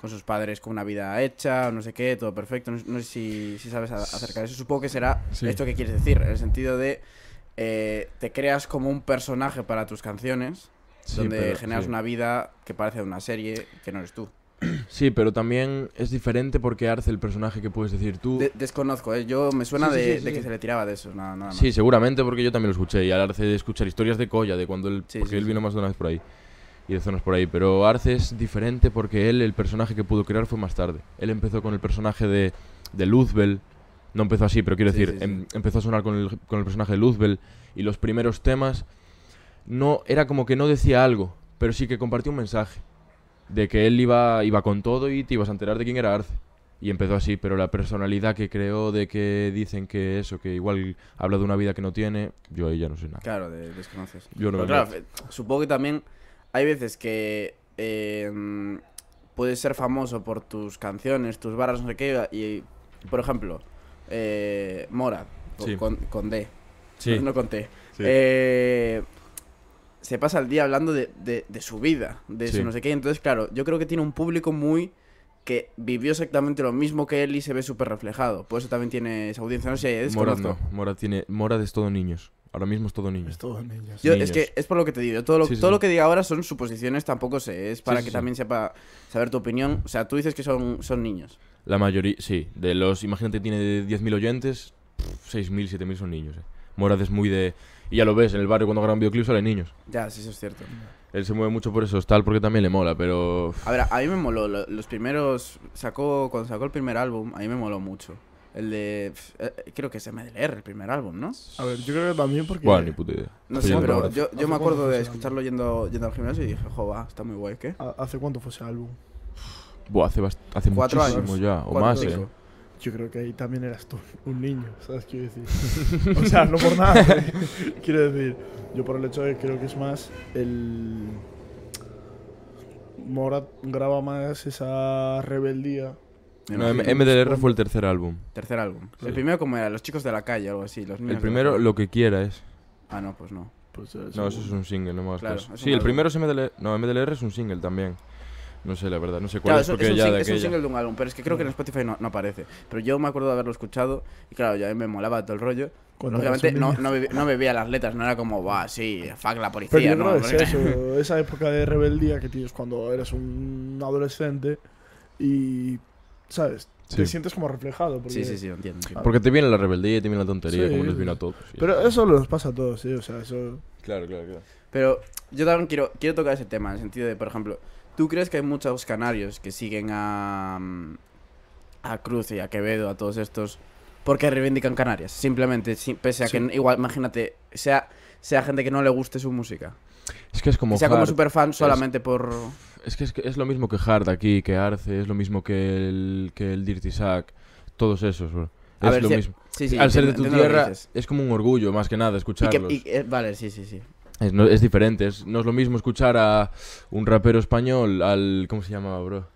con sus padres, con una vida hecha, no sé qué, todo perfecto. No, sé si, sabes acerca de eso. Supongo que será esto que quieres decir, en el sentido de eh, te creas como un personaje para tus canciones donde generas una vida que parece de una serie que no eres tú.
Sí, pero también es diferente porque Arce, el personaje que puedes decir tú.
desconozco, ¿eh? yo me suena de, que se le tiraba de eso, nada, nada Sí,
seguramente porque yo también lo escuché. Y al Arce de escuchar historias de Colla, de cuando él. porque él vino más de una vez por ahí. Y de zonas por ahí. Pero Arce es diferente porque él, el personaje que pudo crear fue más tarde. Él empezó con el personaje de, de Luzbel. No empezó así, pero quiero decir, em, empezó a sonar con el, con el personaje de Luzbel. Y los primeros temas no era como que no decía algo, pero sí que compartió un mensaje de que él iba, iba con todo y te ibas a enterar de quién era Arce. Y empezó así, pero la personalidad que creó de que dicen que eso, que igual habla de una vida que no tiene, yo ahí ya no sé nada. Claro,
desconoces. Yo no eh, supongo que también hay veces que em, puedes ser famoso por tus canciones, tus barras, no sé qué, y, por ejemplo, eh, Mora, con, con, D, no, con T. Eh, se pasa el día hablando de, su vida, de no sé qué. Entonces, claro, yo creo que tiene un público muy que vivió exactamente lo mismo que él y se ve súper reflejado. Por eso también tiene esa audiencia. No sé, Mora
Mora, tiene, Mora es todo niños. Ahora mismo es todo niños. Es todo Yo, Es que es por lo que te digo. Todo lo, todo lo
que diga ahora son suposiciones, tampoco sé. Es para que también sepa saber tu opinión. O sea, tú dices que son, son
niños. La mayoría, sí. De los, imagínate, tiene 10.000 oyentes, 6.000, 7.000 son niños. Eh. mora es muy de... Y ya lo ves, en el barrio cuando graban videoclips salen niños.
Ya, sí, eso es cierto.
Él se mueve mucho por eso, tal, porque también le mola, pero... A
ver, a mí me moló, los primeros... Sacó, cuando sacó el primer álbum, a mí me moló mucho. El de... Eh, eh, creo que es MDLR, el primer álbum, ¿no? A
ver, yo creo que también porque... Bueno, ni puta idea. No sé, pero yo, me acuerdo de
escucharlo yendo, yendo al gimnasio y dije, jo, está muy guay, ¿qué? ¿Hace cuánto fue ese álbum?
Buah, hace, hace muchísimo años? ya, o más, eh
yo creo que ahí también eras tú un niño, ¿sabes? Quiero decir. o sea, no por nada. quiero decir, yo por el hecho de que creo que es más el.
Morat graba más esa rebeldía. No, MDR MDLR fue el tercer álbum. Tercer álbum. El primero, como era? Los chicos de la calle, o algo así. Los el primero,
lo que quiera es.
Ah, no, pues no. Pues, eh, no, eso es un single, no me Sí, el primero
es MDLR. No, MDLR es un single también. No sé, la verdad, no sé cuál es, porque es, un, ya de es un single
de un álbum, pero es que creo que en mm. Spotify no, aparece. Pero yo me acuerdo de haberlo escuchado y claro, ya me molaba todo el rollo. Obviamente no, no, bebía, las letras, no era como, va, sí, fuck la policía. Pero yo no, es eso,
esa época de rebeldía que tienes cuando eres un adolescente y, ¿sabes? Te sientes como reflejado. Porque, sí, sí, sí, entiendo. Porque
te viene la rebeldía y te viene la tontería, como les viene a todos.
Pero eso nos pasa a todos, sí, o sea, eso...
Claro, claro, claro. Pero yo también quiero, quiero tocar ese tema, en el sentido de, por ejemplo, ¿Tú crees que hay muchos canarios que siguen a, mm, a Cruz y a Quevedo, a todos estos, porque reivindican Canarias? Simplemente, pese a que, igual, imagínate, sea, sea gente que no le guste su música.
Es que es como. Que sea como superfan solamente por. Es que, es lo mismo que Hard aquí, que Arce, es lo mismo que el, que el Dirty Sack, todos esos, bro. Es lo mismo. Al ser de tu tierra, es como un orgullo, más que nada, escucharlos.
Eh, vale, sí, sí, sí.
Es, es diferente, no es lo mismo escuchar a un rapero español, al... ¿Cómo se llamaba, bro?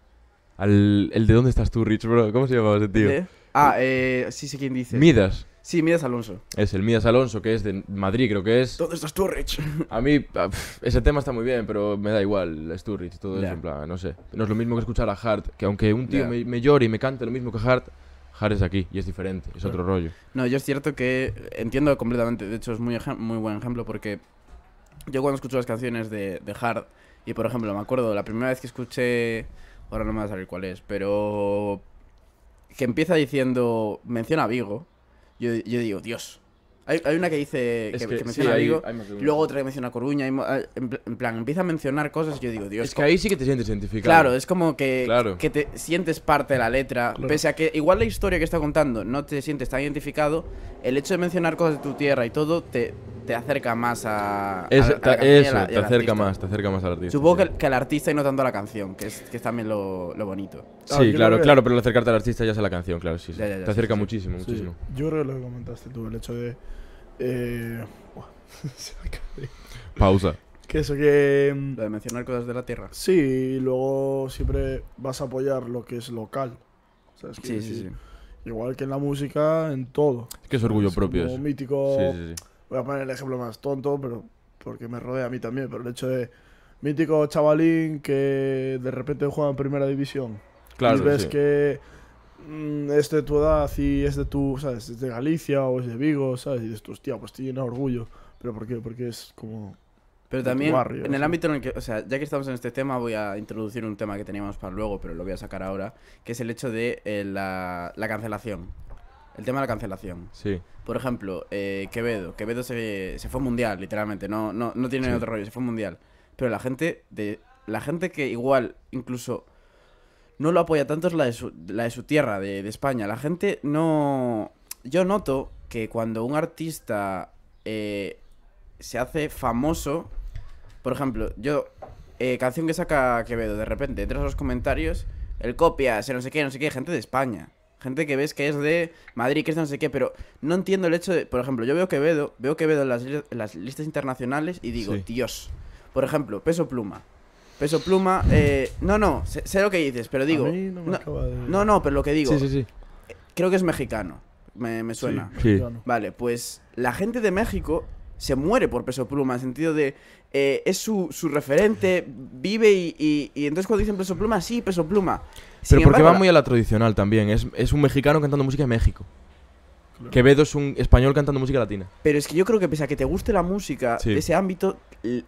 Al, el de ¿Dónde estás tú, Rich, bro? ¿Cómo se llamaba ese tío?
Ah, eh, sí sé quién dice. Midas. Sí, Midas Alonso.
Es el Midas Alonso, que es de Madrid, creo que es. ¿Dónde estás tú, Rich? A mí, ese tema está muy bien, pero me da igual, Rich, todo eso, en plan, no sé. No es lo mismo que escuchar a Hart, que aunque un tío me, llore y me cante lo mismo que Hart, Hart es aquí y es diferente, es otro rollo. No, yo es cierto que
entiendo completamente, de hecho es muy, muy buen ejemplo porque yo cuando escucho las canciones de, de Hard, y por ejemplo, me acuerdo, la primera vez que escuché, ahora no me va a saber cuál es, pero que empieza diciendo, menciona a Vigo, yo, digo, Dios. Hay, una que dice que, menciona a Vigo, luego otra que menciona a Coruña, ah, en, plan, empieza a mencionar cosas y yo digo, Dios. Es que
ahí sí que te sientes identificado. Claro, es
como que, claro. que te sientes parte de la letra, pese a que igual la historia que está contando no te sientes tan identificado, el hecho de mencionar cosas de tu tierra y todo te te acerca más a. eso, te acerca
más, te acerca más al artista. Supongo
que, al artista y no tanto a la canción, que es, que también lo, bonito. Ah, sí, claro, claro,
pero lo acercarte al artista ya es a la canción, claro, sí. te acerca muchísimo, muchísimo.
Yo
creo que lo que comentaste tú, el hecho de. Eh... Pausa. Que eso, que.
Em, mencionar cosas de la tierra.
Sí, y luego siempre vas a apoyar lo que es local. sí, sí, sí. Igual que en la música, en todo.
Es
que es orgullo propio. Como mítico. Sí, sí, sí
voy a poner el ejemplo más tonto, pero porque me rodea a mí también, pero el hecho de mítico chavalín que de repente juega en primera división. Claro. Y ves que mm, es de tu edad y es de tu, ¿sabes? Es de Galicia o es de Vigo, ¿sabes? Y dices, hostia, pues te orgullo. ¿Pero por qué? Porque es como. Pero también, en el ámbito
en el que, o sea, ya que estamos en este tema, voy a introducir un tema que teníamos para luego, pero lo voy a sacar ahora, que es el hecho de eh, la, la cancelación el tema de la cancelación. Sí. Por ejemplo, eh, Quevedo. Quevedo se, se fue mundial, literalmente. No, no, no tiene otro rollo, se fue mundial. Pero la gente, de, la gente que igual incluso no lo apoya tanto es la de su, la de su tierra, de, España. La gente no... Yo noto que cuando un artista eh, se hace famoso, por ejemplo, yo, eh, canción que saca Quevedo, de repente, entre los comentarios, el se no sé qué, no sé qué, gente de España. Gente que ves que es de Madrid, que es de no sé qué, pero no entiendo el hecho de. Por ejemplo, yo veo que veo Quevedo en las, las listas internacionales y digo, Dios. Por ejemplo, peso pluma. Peso pluma, eh, no, no, sé, lo que dices, pero digo. no, no, pero lo que digo. Sí, sí, sí. Eh, creo que es mexicano. Me, me suena. sí. Vale, pues la gente de México se muere por peso pluma, en el sentido de eh, es su, referente, vive y, entonces cuando dicen peso pluma, sí, peso pluma. Pero porque va muy a la
tradicional también, es, un mexicano cantando música en México. Quevedo es un español cantando música latina.
Pero es que yo creo que pese a que te guste la música de ese ámbito,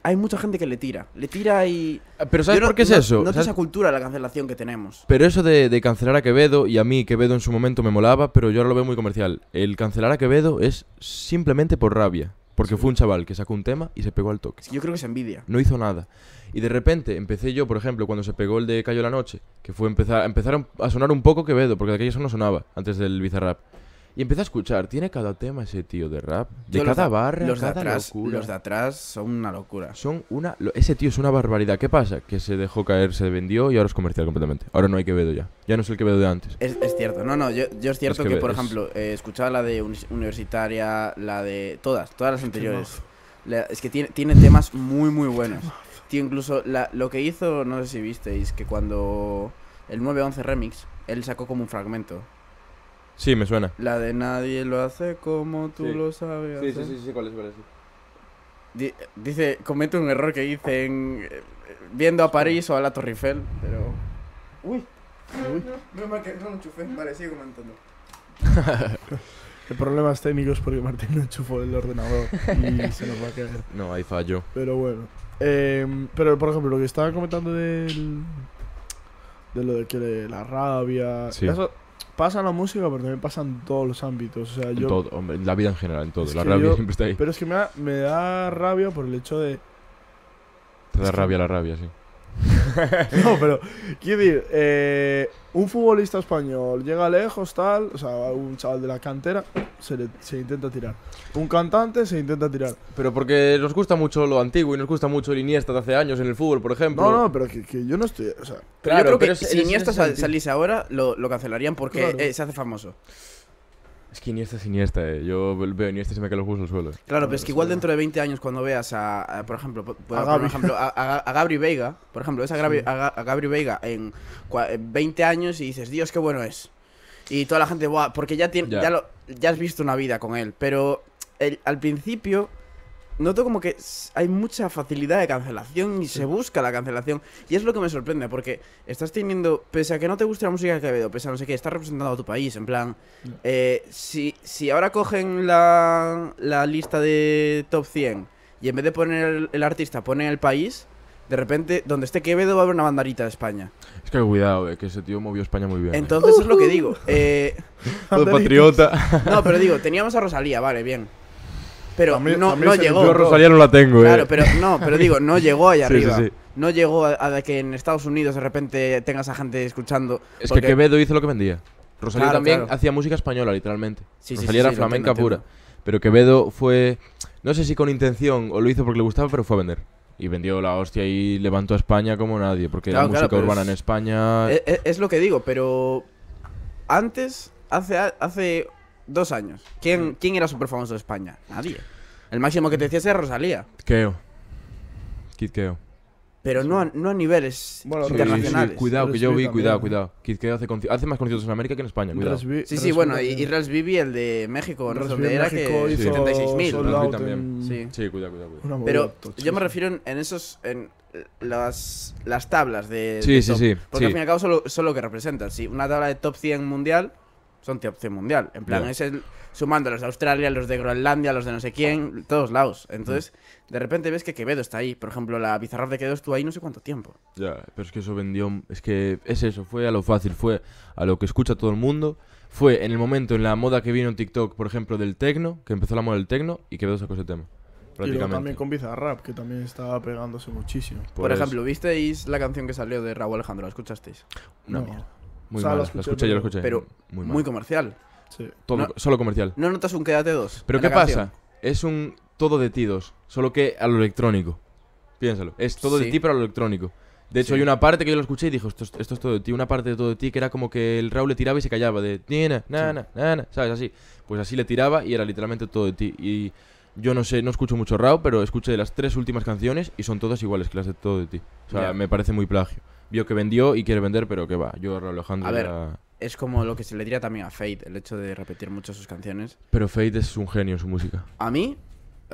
hay mucha gente que le tira. Le tira y... Ah, pero ¿sabes por qué es eso? No, es esa cultura la cancelación que tenemos.
Pero eso de, de, cancelar a Quevedo, y a mí Quevedo en su momento me molaba, pero yo ahora lo veo muy comercial. El cancelar a Quevedo es simplemente por rabia. Porque fue un chaval que sacó un tema y se pegó al toque. yo creo que es envidia. No hizo nada. Y de repente empecé yo, por ejemplo, cuando se pegó el de Cayó la Noche, que fue empezar, empezaron a sonar un poco Quevedo, porque de aquello eso no sonaba antes del Bizarrap. Y empieza a escuchar, tiene cada tema ese tío de rap, de cada barra, los de atrás, Los de
atrás son una locura. Son
una ese tío es una barbaridad. ¿Qué pasa? Que se dejó caer, se vendió y ahora es comercial completamente. Ahora no hay Quevedo ya. Ya no es el veo de antes.
Es, cierto, no, no, yo, es cierto que por ejemplo, eh, escuchaba la de universitaria, la de todas, todas las anteriores. es que tiene, tiene temas muy, muy buenos. Tío, incluso lo que hizo, no sé si visteis, que cuando el 911 Remix, él sacó como un fragmento. Sí, me suena. La de nadie lo hace como tú lo sabes. Sí, sí, sí, sí,
cuál es,
dice, comete un error que hice en eh, viendo a París o a la Torre Eiffel, pero... Uy. Uy. No, no, que no enchufé. Vale, sigue comentando.
problemas técnicos porque Martín no enchufó el ordenador
y
se nos va a caer. No, ahí falló.
Pero bueno. Em, pero por ejemplo, lo que estaba comentando del, de lo de que la rabia. Sí. Eso, pasa la música, pero también pasa en todos los ámbitos. O sea, en todo,
la vida en general, en todo. La rabia siempre está ahí.
Pero es que me da, rabia por el hecho de.
Te da rabia la rabia, sí.
no, pero quiero decir, eh, un futbolista español llega lejos, tal, o sea, un chaval de la cantera se, intenta tirar. Un cantante se intenta tirar.
Pero porque nos gusta mucho lo antiguo y nos gusta mucho el Iniesta de hace años en el fútbol, por ejemplo. No, no, pero que, yo no estoy. O sea, claro, yo creo que pero si Iniesta saliese
ahora, lo, lo cancelarían porque eh, se hace famoso.
Es que Iniesta es Iniesta, eh. Yo veo Iniesta y se me caen los huesos suelo. Eh. Claro,
pero es que igual dentro de 20 años cuando veas a, por ejemplo, a, Gabri. ejemplo a, Gabri Veiga, por ejemplo, ves a Gabri, a, Veiga en 20 años y dices, Dios, qué bueno es. Y toda la gente, Buah, porque ya, ya. has visto una vida con él, pero al principio noto como que hay mucha facilidad de cancelación y se busca la cancelación. Y es lo que me sorprende, porque estás teniendo, pese a que no te guste la música de Quevedo pese a no sé qué, estás representando a tu país, en plan. Mm. Eh, si, si ahora cogen la, la lista de top 100 y en vez de poner el, artista, ponen el país. De repente, donde esté Quevedo va a haber una bandarita de España.
Es que cuidado, eh, que ese tío movió España muy bien. Eh.
Entonces es lo que digo. patriota. no, pero digo, teníamos a Rosalía, vale, bien. Pero no, no llegó. Rosalía no la tengo, eh. Claro, pero no, pero digo, no llegó allá arriba. No llegó a, que en Estados Unidos de repente tengas a gente escuchando. Es que Quevedo hizo
lo que vendía. Rosalía también hacía música española, literalmente. Rosalía era flamenca pura. Pero Quevedo fue. No sé si con intención o lo hizo porque le gustaba, pero fue a vender. Y vendió la hostia y levantó a España como nadie, porque la música urbana en España. Es,
e, es lo que digo, pero. Antes, hace, hace dos años. ¿Quién, mm. ¿quién era súper famoso de España? Nadie. El máximo que te decía era Rosalía.
Keo. Kid Keo.
Pero no a, no a niveles internacionales. Cuidado, que yo vi, cuidado, cuidado.
Kid Keo hace, hace más conciertos en América que en España, Sí, sí, bueno, y,
Real's Vivi, el de México, no sé era, México que 76.000. Sí. cuidado, cuidado. Pero yo me refiero en, esos. en las, las tablas de. Sí, sí, sí, Porque al fin y al cabo solo, lo que representan. Si una tabla de top 100 mundial, son top 100 mundial. En plan, es el, sumando los de Australia, los de Groenlandia, los de no sé quién, todos lados. Entonces, mm. de repente ves que Quevedo está ahí. Por ejemplo, la bizarra de Quevedo estuvo ahí no sé cuánto tiempo.
Ya, pero es que eso vendió. Es que es eso, fue a lo fácil, fue a lo que escucha todo el mundo. Fue en el momento, en la moda que vino en TikTok, por ejemplo, del tecno, que empezó la moda del tecno y Quevedo sacó ese tema. Y luego también
con Bizarrap, que también estaba pegándose muchísimo. Por, pues ejemplo, ¿visteis la canción que salió de Raúl Alejandro? ¿La escuchasteis? Una no. mierda. Muy o la escuché yo lo escuché. Pero muy, muy comercial. solo comercial. No notas un quédate dos. Pero ¿qué pasa?
Es un todo de ti dos, solo que a lo electrónico. Piénsalo. Es todo de ti, pero a lo electrónico. De hecho, hay una parte que yo lo escuché y dijo, esto, es todo de ti, una parte de todo de ti que era como que el Raúl le tiraba y se callaba, de ¿sabes? Así. Pues así le tiraba y era literalmente todo de ti. Y yo no sé, no escucho mucho Raúl, pero escuché las tres últimas canciones y son todas iguales que las de todo de ti. O sea, me parece muy plagio vio que vendió y quiere vender, pero que va. Yo Alejandro. A ver,
es como lo que se le diría también a Fade, el hecho de repetir mucho sus canciones.
Pero Fade es un genio en su música.
A mí,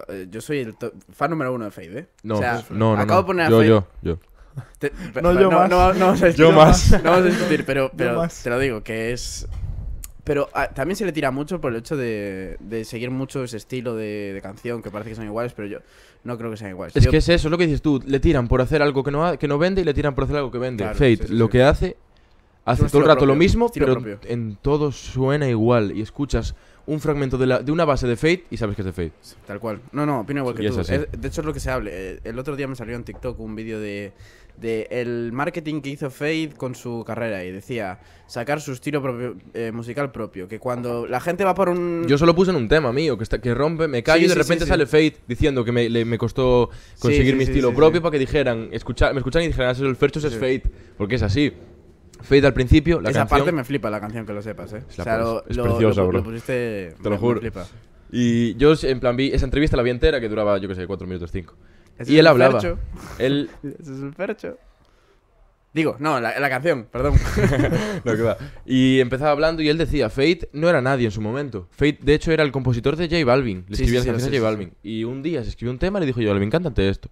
eh, yo soy el fan número uno de Fade, ¿eh? No, pues, no, no, Acabo de poner a yo, Fade. Yo, yo, no, yo. más. yo más. No, vamos a discutir, pero, pero te lo digo, que es pero ah, también se le tira mucho por el hecho de, seguir mucho ese estilo de, canción que parece que son iguales, pero yo no creo que sean iguales. Es que es
eso, es lo que dices tú. Le tiran por hacer algo que no, que no vende y le tiran por hacer algo que vende. Fate lo que hace, hace todo el rato lo mismo, pero en todo suena igual. Y escuchas un fragmento de, una base de Fate y sabes que es de Fate.
Tal cual. No, no, opino igual que tú. de hecho, es lo que se hable. Eh, el otro día me salió en TikTok un vídeo de, de el marketing que hizo Fade con su carrera y decía sacar su estilo propio, eh, musical propio. Que cuando la gente va por un. Yo solo
puse en un tema mío, que, está, que rompe, me callo y de repente sale Fade diciendo que me, costó conseguir mi estilo propio para que dijeran, escuchar, me escucharan y dijeran, ah, el Ferchos es Fade, porque es así. Fade al principio, Esa parte me
flipa la canción, que lo sepas, ¿eh? Es, la lo, pusiste. Te lo juro.
Y yo, en plan, vi esa entrevista, la vi entera, que duraba, yo que sé, 4 minutos 5 y él hablaba. es el percho. Digo, no, la, canción, perdón. Y empezaba hablando y él decía, Fate no era nadie en su momento. Fate, de hecho, era el compositor de J Balvin. Le escribía canciones a J Balvin. Y un día se escribió un tema y le dijo J Balvin, cántate esto.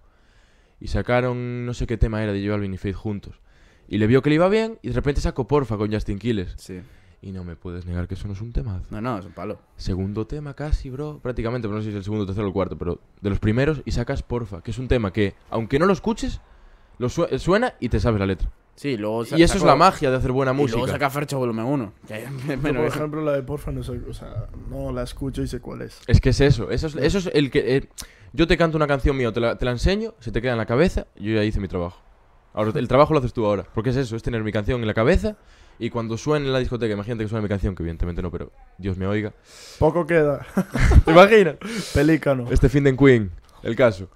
Y sacaron no sé qué tema era de J Balvin y Fate juntos. Y le vio que le iba bien y de repente sacó Porfa con Justin Quiles. Sí. Y no me puedes negar que eso no es un tema. No, no, es un palo. Segundo tema casi, bro. Prácticamente, no sé si es el segundo, tercero o cuarto, pero de los primeros y sacas porfa, que es un tema que, aunque no lo escuches, lo eh, suena y te sabes la letra. Sí, Y eso es la magia de hacer buena música. Y luego saca Fercho volumen 1.
por ejemplo, la de Porfa no, la escucho y sé cuál es.
Es que es eso. Eso es, el que. Eh, yo te canto una canción mía, te la, te la, enseño, se te queda en la cabeza, yo ya hice mi trabajo. Ahora, el trabajo lo haces tú ahora. Porque es eso, es tener mi canción en la cabeza y cuando suene en la discoteca, imagínate que suene mi canción, que evidentemente no, pero Dios me oiga.
Poco queda.
¿Te imaginas? Pelícano. Este fin Queen, el caso.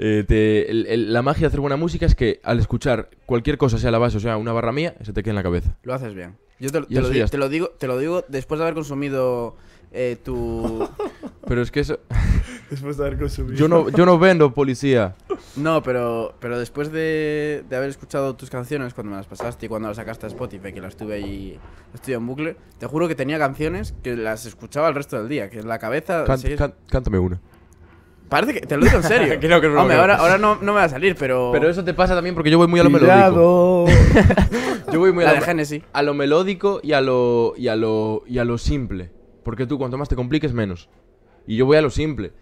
Eh, la magia de hacer buena música es que al escuchar cualquier cosa, sea la base o sea una barra mía, se te queda en la cabeza.
Lo haces bien. Yo te, lo, digo, te lo, digo, después de haber consumido eh, tu...
pero es que eso...
Después de haber consumido. Yo no, yo no vendo, policía. No, pero, pero después de, haber escuchado tus canciones cuando me las pasaste y cuando las sacaste a Spotify, que las tuve ahí, estuve en bucle, te juro que tenía canciones que las escuchaba el resto del día, que en la cabeza... cántame una. Parece que te lo digo en serio. Hombre, ahora, ahora no, me va a salir, pero. Pero eso te pasa también porque yo voy muy a lo melódico. yo voy muy a, lo,
a lo melódico y a lo, y, a lo, y a lo simple. Porque tú, cuanto más te compliques, menos. Y yo voy a lo simple.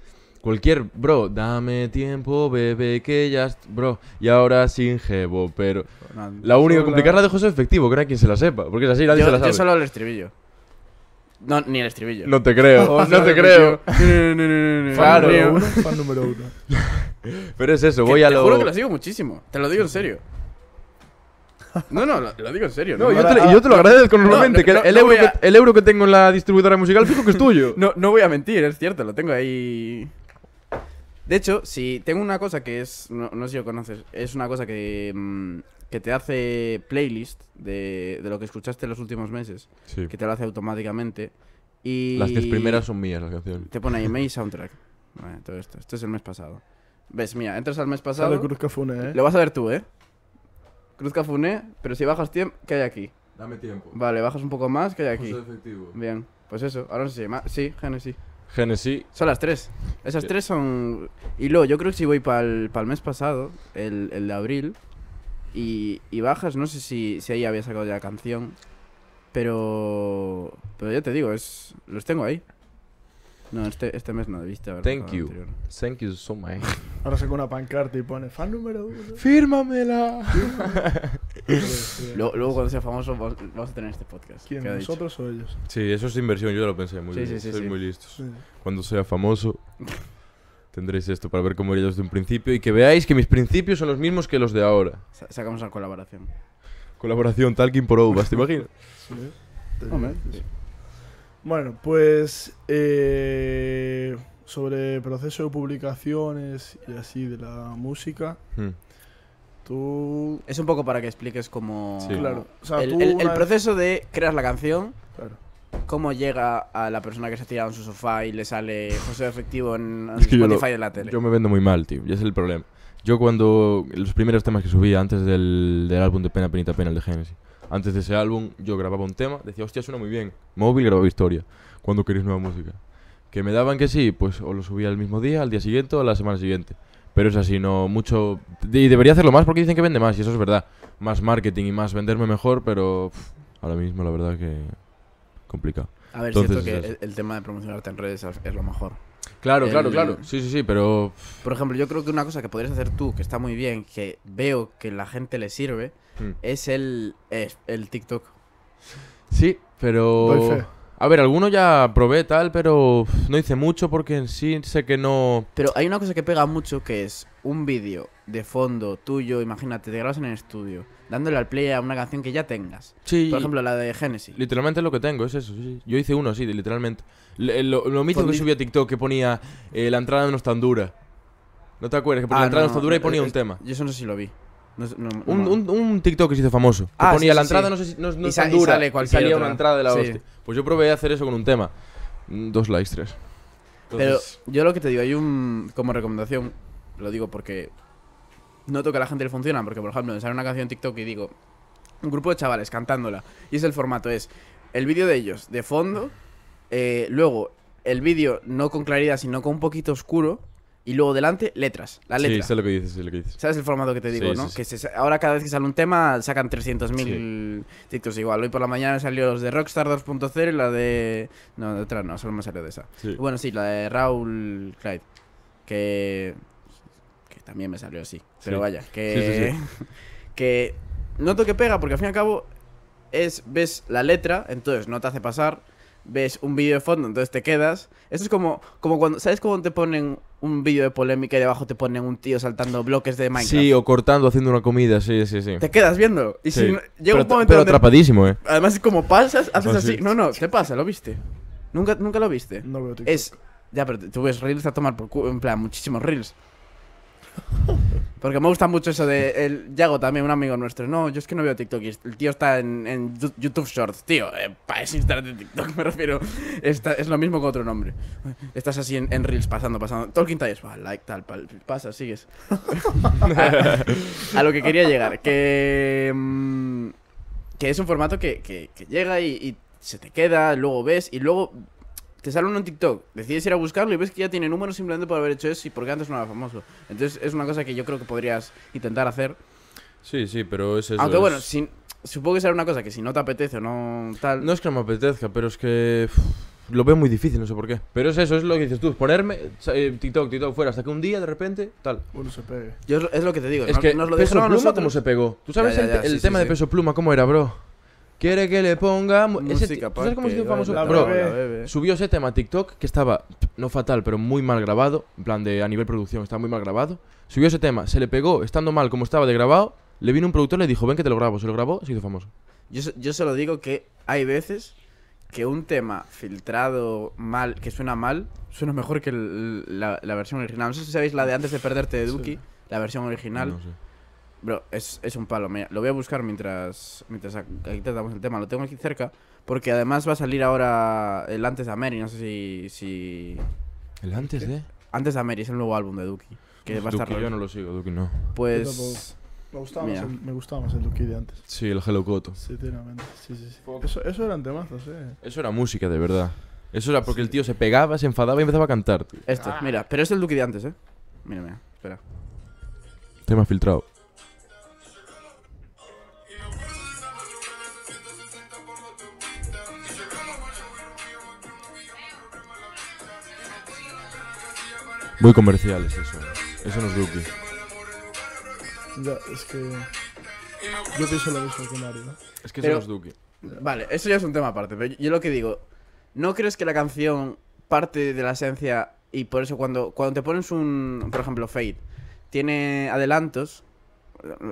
Cualquier, bro, dame tiempo, bebé, que ya. Bro, y ahora sin jebo, pero. la única complicarla de José efectivo, que quien se la sepa, porque es así, nadie yo, se la sabe. Yo
solo el estribillo. No, ni el estribillo. No te creo, no te creo. claro. Fan número uno, número
uno. Pero es eso, voy a lo. Te juro que lo sigo
muchísimo, te lo digo en serio. No, no, lo, lo, digo en serio. Y yo, te, lo agradezco normalmente. el, euro que, el, euro que, tengo en la distribuidora musical, fijo que es tuyo. no, no voy a mentir, es cierto, lo tengo ahí. De hecho, si tengo una cosa que es. No, sé si lo conoces. Es una cosa que. Mm, que te hace playlist de, lo que escuchaste en los últimos meses. Sí. Que te lo hace automáticamente. Y. Las tres primeras son mías, las canciones. Te pone ahí y Soundtrack. Bueno, todo esto. Esto es el mes pasado. Ves, mía entras al mes pasado. Cruz ¿eh? Lo vas a ver tú, ¿eh? Cruz pero si bajas tiempo, ¿qué hay aquí? Dame tiempo. Vale, bajas un poco más, ¿qué hay aquí? Efectivo. Bien, pues eso. Ahora no sé si más. Sí, Genesis. Genesis. Son las tres. Esas eh. tres son. Y luego, yo creo que si voy para el, mes pasado, el, el de abril, y, y, bajas, no sé si, si ahí había sacado ya la canción. Pero. Pero ya te digo, es los tengo ahí. No, este, este mes no visto
verdad Thank you. Thank you so much.
Ahora saco una pancarta y pone fan número uno. ¡Fírmamela!
luego, cuando sea famoso, vamos a tener este podcast. ¿Quién? ¿Nosotros o ellos? Sí, eso es inversión. Yo ya lo pensé muy bien. Sí, sí, Soy muy listos. Cuando sea famoso, tendréis esto para ver cómo era desde un principio y que veáis que mis principios son los mismos que los de ahora.
sacamos la colaboración.
Colaboración Talking por Ovas, ¿te imaginas?
Hombre, sí. Bueno, pues eh, sobre proceso de publicaciones y así de la música.
Hmm. Tú... Es un poco para que expliques cómo... Claro. el, proceso de crear la canción. ¿Cómo llega a la persona que se ha tirado en su sofá y le sale José Efectivo
en, Spotify de la tele? Yo me vendo muy mal, tío. Y es el problema. Yo cuando... Los primeros temas que subía antes del, del álbum de Pena, Penita, Pena, el de Genesis antes de ese álbum yo grababa un tema, decía, hostia, suena muy bien. Móvil grababa historia. Cuando queréis nueva música. Que me daban que sí, pues o lo subía el mismo día, al día siguiente o a la semana siguiente. Pero es así, no mucho... Y debería hacerlo más porque dicen que vende más, y eso es verdad. Más marketing y más venderme mejor, pero ahora mismo la verdad que complicado. A ver, siento que
el, tema de promocionarte en redes es lo mejor.
Claro, claro, claro. Sí, sí, sí, pero... Por
ejemplo, yo creo que una cosa que podrías hacer tú, que está muy bien, que veo que la gente le sirve, Mm. es el, TikTok.
Sí, pero... A ver, alguno ya probé tal, pero no hice mucho porque en sí sé que no...
Pero hay una cosa que pega mucho que es un vídeo de fondo tuyo, imagínate, te grabas en el estudio, dándole al play a una canción que ya tengas. Sí. Por ejemplo, la de Genesis.
Literalmente es lo que tengo, es eso, Yo hice uno así, literalmente. Eh, lo, mismo que subí a TikTok que ponía eh, la entrada no es tan dura. ¿No te acuerdas? Que ponía ah, la entrada no, es tan dura y eh, ponía un
tema. Yo eso no sé si lo vi
un, Un, TikTok que se hizo famoso. que ah, ponía la entrada, no sé y, una entrada de la hostia. Pues yo probé a hacer eso con un tema. Mm, dos likes, tres. Pero yo
lo que te digo, hay un. Como recomendación, lo digo porque. Noto que a la gente le funciona, porque por ejemplo, me sale una canción en TikTok y digo. Un grupo de chavales cantándola. Y es el formato: es el vídeo de ellos de fondo. Eh, luego, el vídeo no con claridad, sino con un poquito oscuro y luego delante letras, la letra. Sí, sé lo que dices, lo que dices. ¿Sabes el formato que te digo, no? que ahora cada vez que sale un tema sacan 300.000 TikToks igual. Hoy por la mañana salió los de Rockstar 2.0 y la de... No, de otra no, solo me salió de esa. Bueno, sí, la de Raúl Clyde, que... que también me salió así, pero vaya, que... que noto que pega porque al fin y al cabo es ves la letra, entonces no te hace pasar ves un vídeo de fondo, entonces te quedas. Esto es como, como cuando, ¿sabes cómo te ponen un vídeo de polémica y debajo te ponen un tío saltando bloques de Minecraft? Sí,
o cortando, haciendo una comida, sí, sí, sí. Te quedas viendo. Y si llega un momento. Pero atrapadísimo, eh. Además, como pasas, haces así.
No, no, te pasa, lo viste. Nunca, nunca lo viste. Es. Ya, pero tú ves reels a tomar por culo, en plan, muchísimos reels. Porque me gusta mucho eso de el Yago también, un amigo nuestro. No, yo es que no veo TikTok. El tío está en, YouTube Shorts. Tío, eh, para es Instagram de TikTok, me refiero. es lo mismo que otro nombre. Estás así en, Reels pasando, pasando. Talking Tires, like, tal, pasa, sigues. a, lo que quería llegar. Que, mm, que es un formato que, que, llega y se te queda, luego ves y luego te sale uno en TikTok, decides ir a buscarlo y ves que ya tiene números simplemente por haber hecho eso y porque antes no era famoso. Entonces es una cosa que yo creo que podrías intentar hacer.
Sí, sí, pero es eso. Aunque bueno, si, supongo que será una cosa que si no te apetece o no tal. No es que no me apetezca, pero es que lo veo muy difícil, no sé por qué. Pero es eso, es lo que dices tú, ponerme eh, TikTok, TikTok fuera, hasta que un día de repente, tal. Uno se pegue. Yo es, lo que te digo, es que nos lo peso pluma cómo se pegó. ¿Tú sabes el, tema de peso pluma cómo era, bro? Quiere que le ponga. Música ¿Sabes cómo se famoso? subió ese tema a TikTok que estaba, no fatal, pero muy mal grabado. En plan, de a nivel producción, estaba muy mal grabado. Subió ese tema, se le pegó, estando mal como estaba de grabado. Le vino un productor le dijo, ven que te lo grabo. Se lo grabó, se hizo famoso.
Yo, yo se lo digo que hay veces que un tema filtrado mal, que suena mal, suena mejor que la, versión original. No sé si sabéis la de antes de perderte de Duki, la versión original. No sé. Bro, es, es un palo, mira, lo voy a buscar mientras mientras aquí tratamos el tema Lo tengo aquí cerca, porque además va a salir ahora el antes de Ameri, no sé si... si... ¿El antes de? Antes de Ameri, es el nuevo álbum de Duki que va a estar yo no lo sigo, Duki no Pues... Me gustaba,
más el, me gustaba, más el, Duki de antes.
Sí, el Hello Coto.
sí, sí, sí. Eso, eso eran temazos,
eh. Eso era música,
de verdad. Eso era porque el tío se pegaba, se enfadaba y empezaba a cantar. Este, ah.
mira, pero es el Duki de antes, eh. Mira, mira, espera.
Tema filtrado. Muy comerciales eso. Eso no es
Ya, es que. Yo pienso lo mismo que Mario. Es que eso no es Duki. Vale, eso ya es un tema aparte, pero yo, lo que digo, ¿no crees que la canción parte de la esencia y por eso cuando, cuando te pones un, por ejemplo, Fade, tiene adelantos,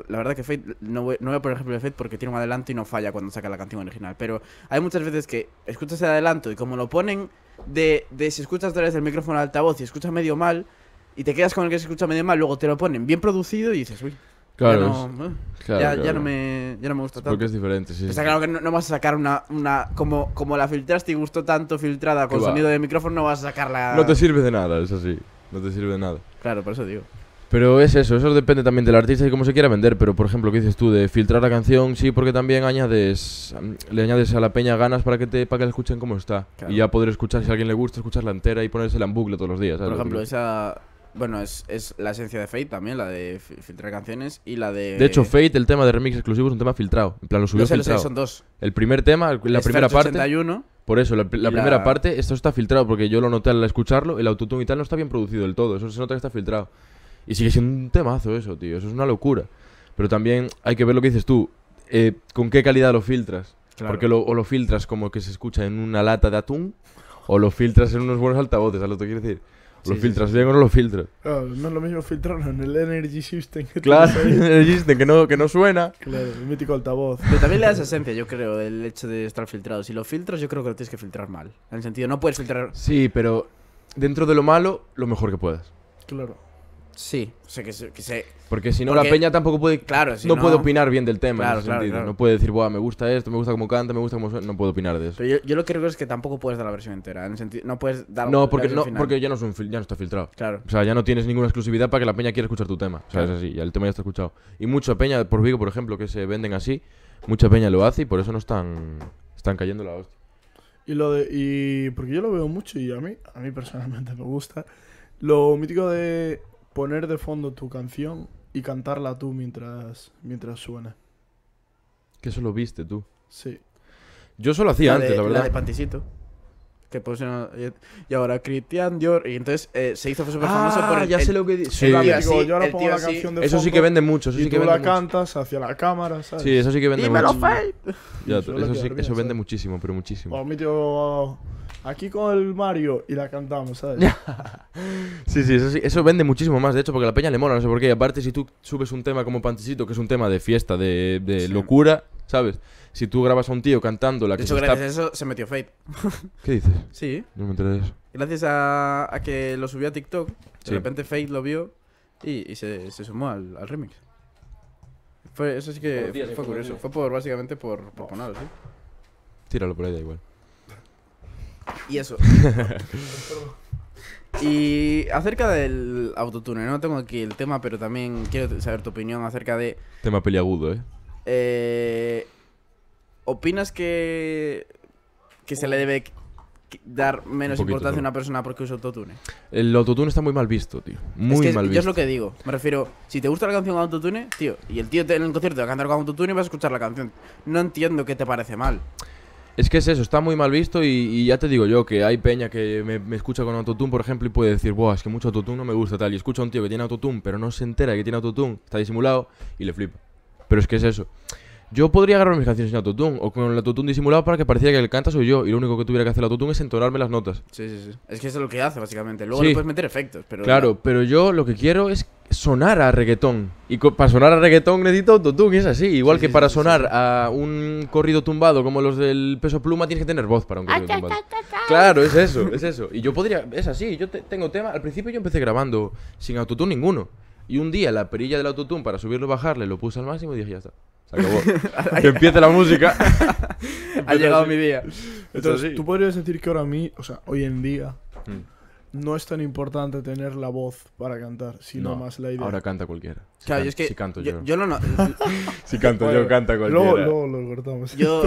la verdad que Fate, no voy, a poner ejemplo de Fate porque tiene un adelanto y no falla cuando saca la canción original. Pero hay muchas veces que escuchas el adelanto y como lo ponen de, si escuchas a través el micrófono al altavoz y escuchas medio mal y te quedas con el que se escucha medio mal, luego te lo ponen bien producido y dices, uy.
Eh, claro, ya no, ya, no
me, ya no me gusta tanto. Porque es
diferente, sí. Está claro
que no, vas a sacar una. una como, como la filtraste y gustó tanto filtrada con sonido de micrófono, no vas a sacarla. No te
sirve de nada, es así No te sirve de nada. Claro, por eso digo. Pero es eso, eso depende también del artista y cómo se quiera vender. Pero por ejemplo, ¿qué dices tú? De filtrar la canción, sí, porque también añades, mm, le añades a la peña ganas para que te para que la escuchen Como está. Y ya poder escuchar, si a alguien le gusta, escucharla entera y ponerse en bucle todos los días. Por ejemplo,
esa. Bueno, es, la esencia de Fate también, la de filtrar canciones y la de. De hecho,
Fate, el tema de remix exclusivo, es un tema filtrado. En plan, lo subió filtrado. son dos. El primer tema, la primera 81. parte. Por eso, la, primera parte, esto está filtrado porque yo lo noté al escucharlo. El autotune y tal no está bien producido del todo. Eso se nota que está filtrado. Y sigue siendo un temazo eso, tío. Eso es una locura. Pero también hay que ver lo que dices tú. Eh, ¿Con qué calidad lo filtras? Porque lo, o lo filtras como que se escucha en una lata de atún, o lo filtras en unos buenos altavoces, ¿sabes lo que quiero decir? ¿Lo filtras bien o no lo filtras?
no es lo mismo filtrarlo en el Energy System. Que claro, el Energy
System que no, que no suena.
Claro, el mítico altavoz.
Pero también le das esencia, yo creo, el hecho de estar filtrado. Si lo filtras, yo creo que lo tienes que filtrar mal. En el sentido, no puedes filtrar... Sí, pero dentro de lo malo, lo
mejor que puedas.
Claro. Sí, o sea, que sé... Porque si no, la peña tampoco puede... Claro, si no, opinar bien del tema, No
puede decir, me gusta esto, me gusta cómo canta, me gusta cómo suena... No puedo opinar de eso.
yo, lo que creo es que tampoco puedes dar la versión entera. En no puedes dar No, porque, no, porque
ya, no ya no está filtrado. O sea, ya no tienes ninguna exclusividad para que la peña quiera escuchar tu tema. O sea, es así, ya el tema ya está escuchado. Y mucha peña, por Vigo, por ejemplo, que se venden así, mucha peña lo hace y por eso no están, están cayendo la hostia.
Y lo de. Y porque yo lo veo mucho y a mí, a mí personalmente me gusta. Lo mítico de poner de fondo tu canción y cantarla tú mientras, mientras
suena.
Que eso lo viste tú. Sí. Yo solo hacía antes,
la verdad. La de
Pantisito. Que pues eh, Y ahora Cristian Dior. Y entonces eh, se hizo súper famoso ah, por Ya sé lo que yo ahora pongo la canción de fondo, Eso sí que vende mucho. Eso y sí que tú la cantas
hacia la cámara, ¿sabes? Sí, eso sí que vende mucho. Ya, eso, eso
vende muchísimo, pero muchísimo.
mi tío aquí con el Mario y la cantamos, ¿sabes?
sí, sí, eso eso vende muchísimo más, de hecho, porque la peña le mola, no sé por qué. aparte, si tú subes un tema como Pantecito que es un tema de fiesta, de, locura, ¿sabes? Si tú grabas a un tío cantando la que De hecho, gracias a eso
se metió Fade ¿Qué dices? Sí. No me enteré Gracias a, que lo subió a TikTok, de repente Fade lo vio y, se, sumó al, remix. Fue, eso sí que fue, curioso. Fue por, básicamente por, por ¿sí?
Tíralo por ahí, da igual.
Y eso. Y acerca del autotune, no tengo aquí el tema, pero también quiero saber tu opinión acerca de.
Tema peliagudo, ¿eh?
eh opinas que. que se le debe dar menos importancia a una persona porque usa autotune?
El autotune está muy mal visto, tío. Muy mal yo visto. es lo que
digo. Me refiero, si te gusta la canción autotune, tío, y el tío te, en el concierto va a cantar con autotune, vas a escuchar la canción. No entiendo qué te parece mal.
Es que es eso, está muy mal visto y, ya te digo yo que hay peña que me, escucha con autotune, por ejemplo, y puede decir, Buah, es que mucho autotune no me gusta tal. Y escucha a un tío que tiene autotune, pero no se entera que tiene autotune, está disimulado y le flipa. Pero es que es eso. Yo podría agarrar mis canciones sin autotune o con el autotune disimulado para que pareciera que el canta soy yo y lo único que tuviera que hacer el autotune es entonarme las notas.
Sí, sí, sí. Es que eso es lo que hace básicamente. Luego le puedes meter efectos, pero Claro,
pero yo lo que quiero es sonar a reggaetón. Y para sonar a reggaetón necesito autotune, es así. Igual que para sonar a un corrido tumbado como los del peso pluma, tienes que tener voz para un corrido ah, tumbado. claro, es eso, es eso. Y yo podría, es así, yo tengo tema. Al principio yo empecé grabando sin autotune ninguno. Y un día la perilla del autotune para subirlo bajarle lo puse al máximo y dije, ya está. Se acabó. que empiece la música. ha llegado mi día. Entonces, tú
podrías decir que ahora a mí, o sea, hoy en día. Mm no es tan importante tener la voz para cantar, sino más la idea. Ahora canta cualquiera. Si canto yo. lo
si canto yo, canta cualquiera. Luego, lo cortamos. Yo,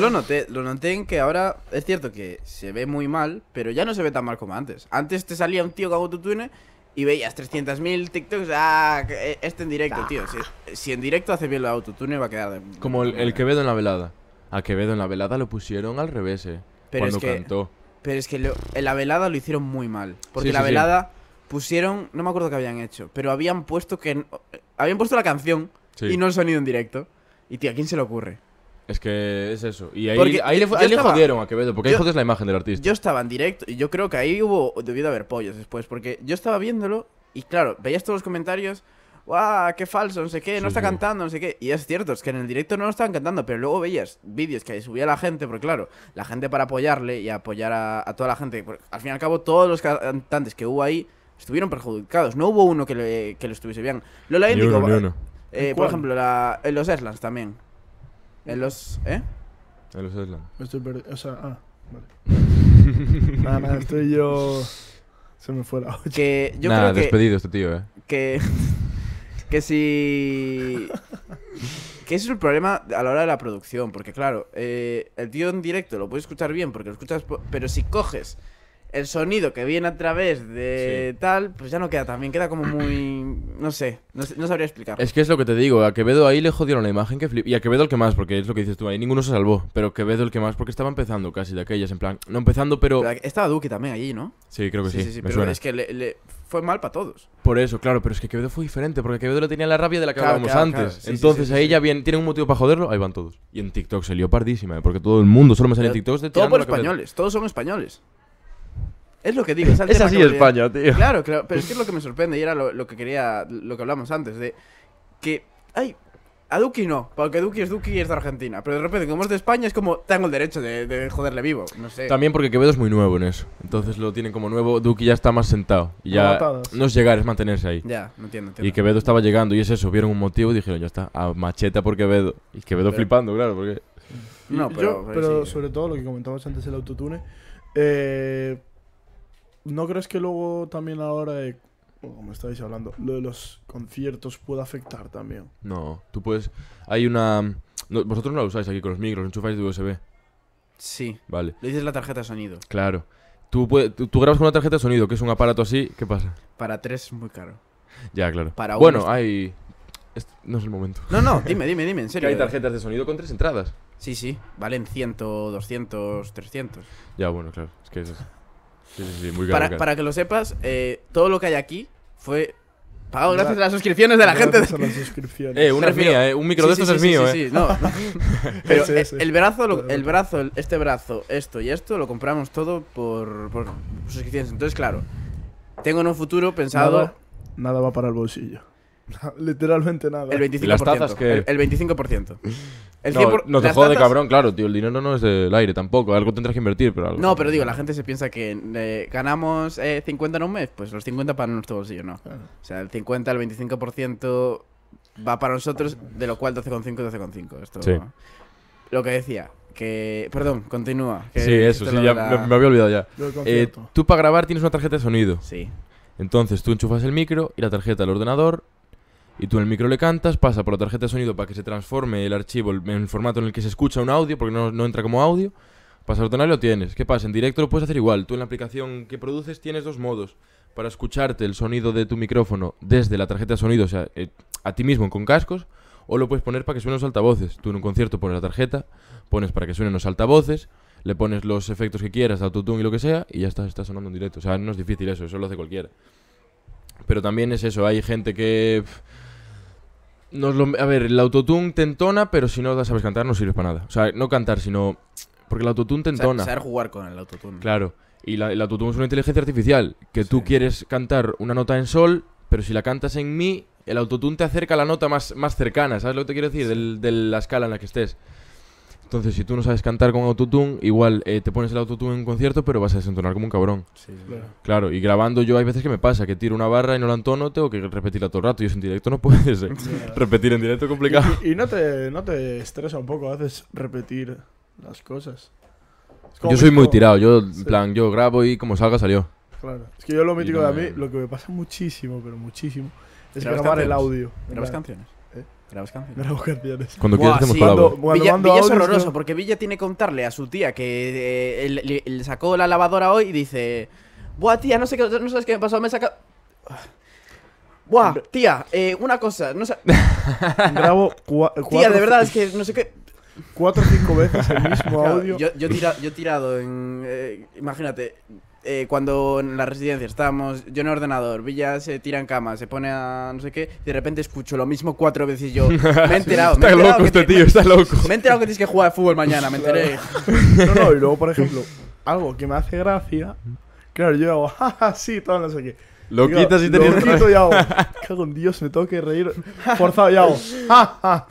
lo noté. Lo noté en que ahora es cierto que se ve muy mal, pero ya no se ve tan mal como antes. Antes te salía un tío con autotune y veías 300.000 TikToks. Ah, eh, este en directo, tío. Si, en directo hace bien el autotune, va a quedar. Como el, Quevedo
en la velada. A Quevedo en la velada lo pusieron al revés, eh, Pero cuando cantó.
Pero es que en la velada lo hicieron muy mal. Porque la velada pusieron. No me acuerdo qué habían hecho. Pero habían puesto que. Habían puesto la canción y no el sonido en directo. Y tío, ¿a quién se le ocurre?
Es que es eso. Y ahí, le, jodieron a Quevedo, porque ahí jodes la imagen del artista.
Yo estaba en directo y yo creo que ahí hubo debido haber pollos después, porque yo estaba viéndolo y claro, veías todos los comentarios ¡guau! Ah, ¡Qué falso! No sé qué, no está cantando, no sé qué. Y es cierto, es que en el directo no lo estaban cantando, pero luego veías vídeos que subía la gente, porque claro, la gente para apoyarle y apoyar a, toda la gente. Al fin y al cabo, todos los cantantes que hubo ahí estuvieron perjudicados. No hubo uno que, lo estuviese bien. Lola Indigo. Eh, eh, por ejemplo, en los Eslans también. En los. ¿Eh?
En los Eslands.
Estoy perdido. O sea, ah, vale. nada, nada, yo. Se me fue la
olla. Que despedido este tío, eh. Que. Que si... que ese es el problema a la hora de la producción, porque claro, eh, el tío en directo lo puedes escuchar bien, porque lo escuchas, pero si coges el sonido que viene a través de tal, pues ya no queda también, queda como muy. No sé, no, sabría explicar.
Es que es lo que te digo, a Quevedo ahí le jodieron la imagen que flip. Y a Quevedo el que más, porque es lo que dices tú, ahí ninguno se salvó. Pero Quevedo el que más, porque estaba empezando casi de aquellas, en plan, no empezando, pero. estaba Duque también allí, ¿no? Sí, creo que sí. Sí, sí, pero es
que le, fue mal para todos.
Por eso, claro, pero es que Quevedo fue diferente, porque Quevedo le tenía la rabia de la que hablábamos antes. Entonces ahí ya bien, tiene un motivo para joderlo, ahí van todos. Y en TikTok se lió pardísima, ¿eh? porque todo el mundo solo me sale en TikTok de Todos los españoles,
todos son españoles. Es lo que digo. Es, así España, tío. Claro, pero es que es lo que me sorprende y era lo, que quería, lo que hablamos antes, de que Ay a Duki no, porque Duki es Duki y es de Argentina. Pero de repente, como es de España, es como tengo el derecho de, joderle vivo. No sé. También porque
Quevedo es muy nuevo en eso. Entonces lo tienen como nuevo. Duki ya está más sentado. ya no es llegar, es mantenerse ahí. Ya, no entiendo, Y Quevedo estaba llegando y es eso. Vieron un motivo y dijeron, ya está, a macheta por Quevedo. Y Quevedo flipando, claro, porque.
No, pero.
sobre todo lo que comentabas antes, el autotune. Eh ¿No crees que luego también ahora, de, como estáis hablando, lo de los conciertos puede afectar también?
No, tú puedes... Hay una... vosotros no la usáis aquí con los micros, enchufáis de USB. Sí. Vale. Le dices la tarjeta de sonido. Claro. Tú, puedes, tú, grabas con una tarjeta de sonido, que es un aparato así, ¿qué pasa?
Para tres es muy caro. Ya, claro. Para bueno,
hay... no es el momento. No, no,
dime, dime, dime, en serio. Que hay tarjetas de sonido con tres entradas. Sí, sí, valen 100, 200, 300.
Ya, bueno, claro, es que eso para,
que lo sepas, eh, todo lo que hay aquí fue Pagado gracias a las suscripciones de la gente. Gracias a las suscripciones. Eh, una es mía, eh. Un micro de estos es mío, Pero el brazo, el brazo, este brazo, esto y esto, lo compramos todo por, suscripciones. Entonces, claro, tengo en un futuro pensado.
nada va para el bolsillo.
Literalmente nada. El 25%. el, 25%. no, te jodas de cabrón,
claro, tío. El dinero no es del aire tampoco. Algo tendrás que invertir, pero No, pero digo, la
gente se piensa que eh, ganamos 50 eh, en un mes. Pues los 50 para nuestro bolsillo, no. O sea, el 50, el 25% va para nosotros, de lo cual 12,5, 12,5. Esto. Lo que decía, que. Perdón, continúa.
sí, eso, me, había olvidado ya. Eh, tú para grabar tienes una tarjeta de sonido. Sí. Entonces tú enchufas el micro y la tarjeta del ordenador y tú en el micro le cantas, pasa por la tarjeta de sonido para que se transforme el archivo en el formato en el que se escucha un audio, porque no, entra como audio, pasa a tonal lo tienes. ¿Qué pasa? En directo lo puedes hacer igual. Tú en la aplicación que produces tienes dos modos. Para escucharte el sonido de tu micrófono desde la tarjeta de sonido, o sea, eh, a ti mismo con cascos, o lo puedes poner para que suenen los altavoces. Tú en un concierto pones la tarjeta, pones para que suenen los altavoces, le pones los efectos que quieras, autotune y lo que sea, y ya está, está sonando en directo. O sea, no es difícil eso, eso lo hace cualquiera. Pero también es eso, hay gente que a ver, el autotune te entona, pero si no sabes cantar no sirve para nada. O sea, no cantar, sino... Porque el autotune te entona. Saber
jugar con el autotune.
Claro. Y el autotune es una inteligencia artificial, que tú quieres cantar una nota en sol, pero si la cantas en mi, el autotune te acerca a la nota más, más cercana, ¿sabes lo que te quiero decir? de la escala en la que estés. Entonces, si tú no sabes cantar con autotune, igual eh, te pones el autotune en un concierto, pero vas a desentonar como un cabrón. Sí, claro. claro. y grabando yo hay veces que me pasa, que tiro una barra y no la entono, tengo que repetirla todo el rato. Y eso en directo no puedes. repetir en directo es complicado.
Y, no, te, te estresa un poco haces repetir las cosas.
Yo soy muy tirado, yo, en plan, yo grabo y como salga, salió.
Claro. Es que yo lo mítico de mí, lo que me pasa muchísimo, pero muchísimo, es grabar el audio. ¿Grabas canciones? Grabas canciones. Grabo canciones. Cuando quieras hacemos Villa, es horroroso,
porque Villa tiene que contarle a su tía que eh, le, sacó la lavadora hoy y dice... Buah, tía, no sé qué, no sabes qué me pasó, me saca... Buah, tía, eh, una cosa, no sé... Grabo
cuatro, Tía, de verdad, es que no sé qué... cuatro o cinco veces el mismo audio. yo, he
tirado en... Eh, imagínate, eh, cuando en la residencia estábamos yo en el ordenador, Villa se tira en cama, se pone a no sé qué, y de repente escucho lo mismo cuatro veces yo. Me he enterado. está me he enterado loco que este tío, loco. Me he enterado que tienes que jugar al fútbol mañana, me enteré. no, no, y luego, por ejemplo,
algo que me hace gracia, claro, yo hago, jaja, sí, todo no sé qué.
Lo quitas y te Lo quito y
hago. Cago en Dios, me tengo que reír. Forzado y hago. Ja, ja.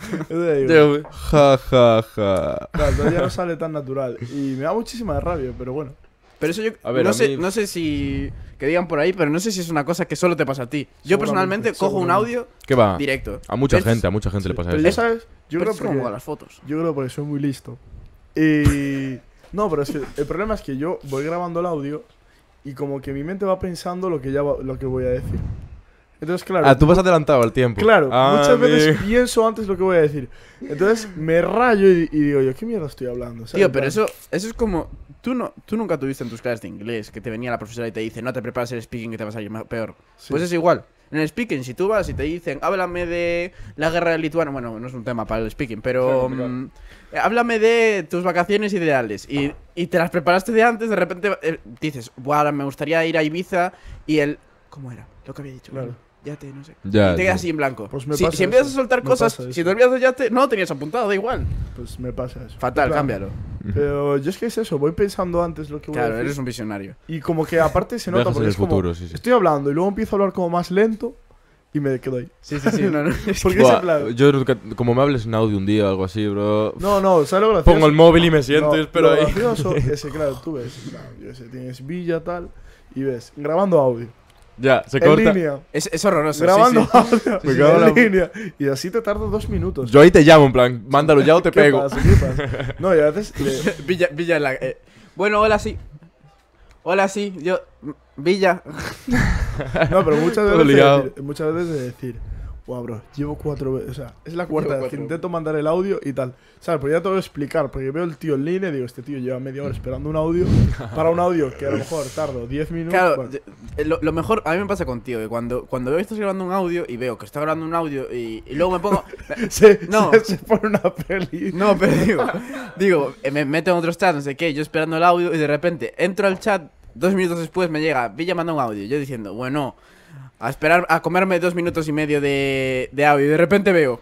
ja, ja. Claro, todavía no
sale tan natural. Y me da
muchísima rabia, pero bueno. Pero eso yo no, sé, si que digan por ahí, pero no sé si es una cosa que solo te pasa a ti. Yo personalmente cojo un audio Que va? directo. A mucha
gente, a mucha gente le pasa eso.
Yo creo que las Yo creo porque soy muy listo. Y no, pero es que el problema es que yo voy grabando el audio y como que mi mente va pensando lo que ya lo que voy a decir. Entonces, ah, claro. Ah, tú vas adelantado al tiempo. Claro, ah, muchas veces pienso antes lo que voy a decir. Entonces me rayo y, digo yo, ¿qué mierda estoy hablando? Tío, pero eso,
eso es como. Tú, no, tú nunca tuviste en tus clases de inglés que te venía la profesora y te dice, no te preparas el speaking que te vas a ir peor. Pues es igual. En el speaking, si tú vas y te dicen, háblame de la guerra de Lituania, bueno, no es un tema para el speaking, pero mm, háblame de tus vacaciones ideales. Y, y, te las preparaste de antes, de repente eh, dices, bueno, me gustaría ir a Ibiza y él... ¿Cómo era? Lo que había dicho. Claro yate, no sé. Ya, te quedas así en blanco. Pues me si, si empiezas a soltar cosas, si te olvidas ya yate, no tenías apuntado, da igual. Pues me pasa eso. Fatal, cámbialo. Pero yo es que es
eso, voy pensando antes lo que voy claro, a Claro, eres un visionario. Y como que aparte se nota
porque futuro, estoy
hablando y luego empiezo a hablar como más lento y me quedo ahí. Sí, sí, sí. Porque Buah,
Yo, como me hables en audio un día o algo así, bro. No, no, ¿sabes Pongo el móvil y me siento no, y espero ahí.
ese, claro, tú ves, tienes villa, tal, y ves, grabando audio. Ya, se corta. Es, es horroroso. Grabando en la- línea. Y así te tardo dos
minutos.
Yo ahí te llamo, en plan, mándalo ya o te pego.
No, y a veces Villa, Villa en la- eh, Bueno, hola, sí. Hola, sí. Yo. Villa. No, pero muchas veces,
muchas veces de decir, Guau, bro, llevo cuatro veces. O sea, es la cuarta vez que intento mandar el audio y tal. ¿Sabes? Pero ya te voy a explicar, porque veo el tío en línea y digo, este tío lleva media hora esperando un audio para un audio que a lo mejor tardo 10 minutos. Claro,
eh, lo, mejor, a mí me pasa contigo, que cuando, cuando veo que estás grabando un audio y veo que está grabando un audio y, y luego me pongo. no, se, pone una peli. No, pero digo, digo, eh, me meto en otro chat, no sé qué, yo esperando el audio y de repente entro al chat, dos minutos después me llega, Villa manda un audio, yo diciendo, bueno a esperar, a comerme dos minutos y medio de, de audio y de repente veo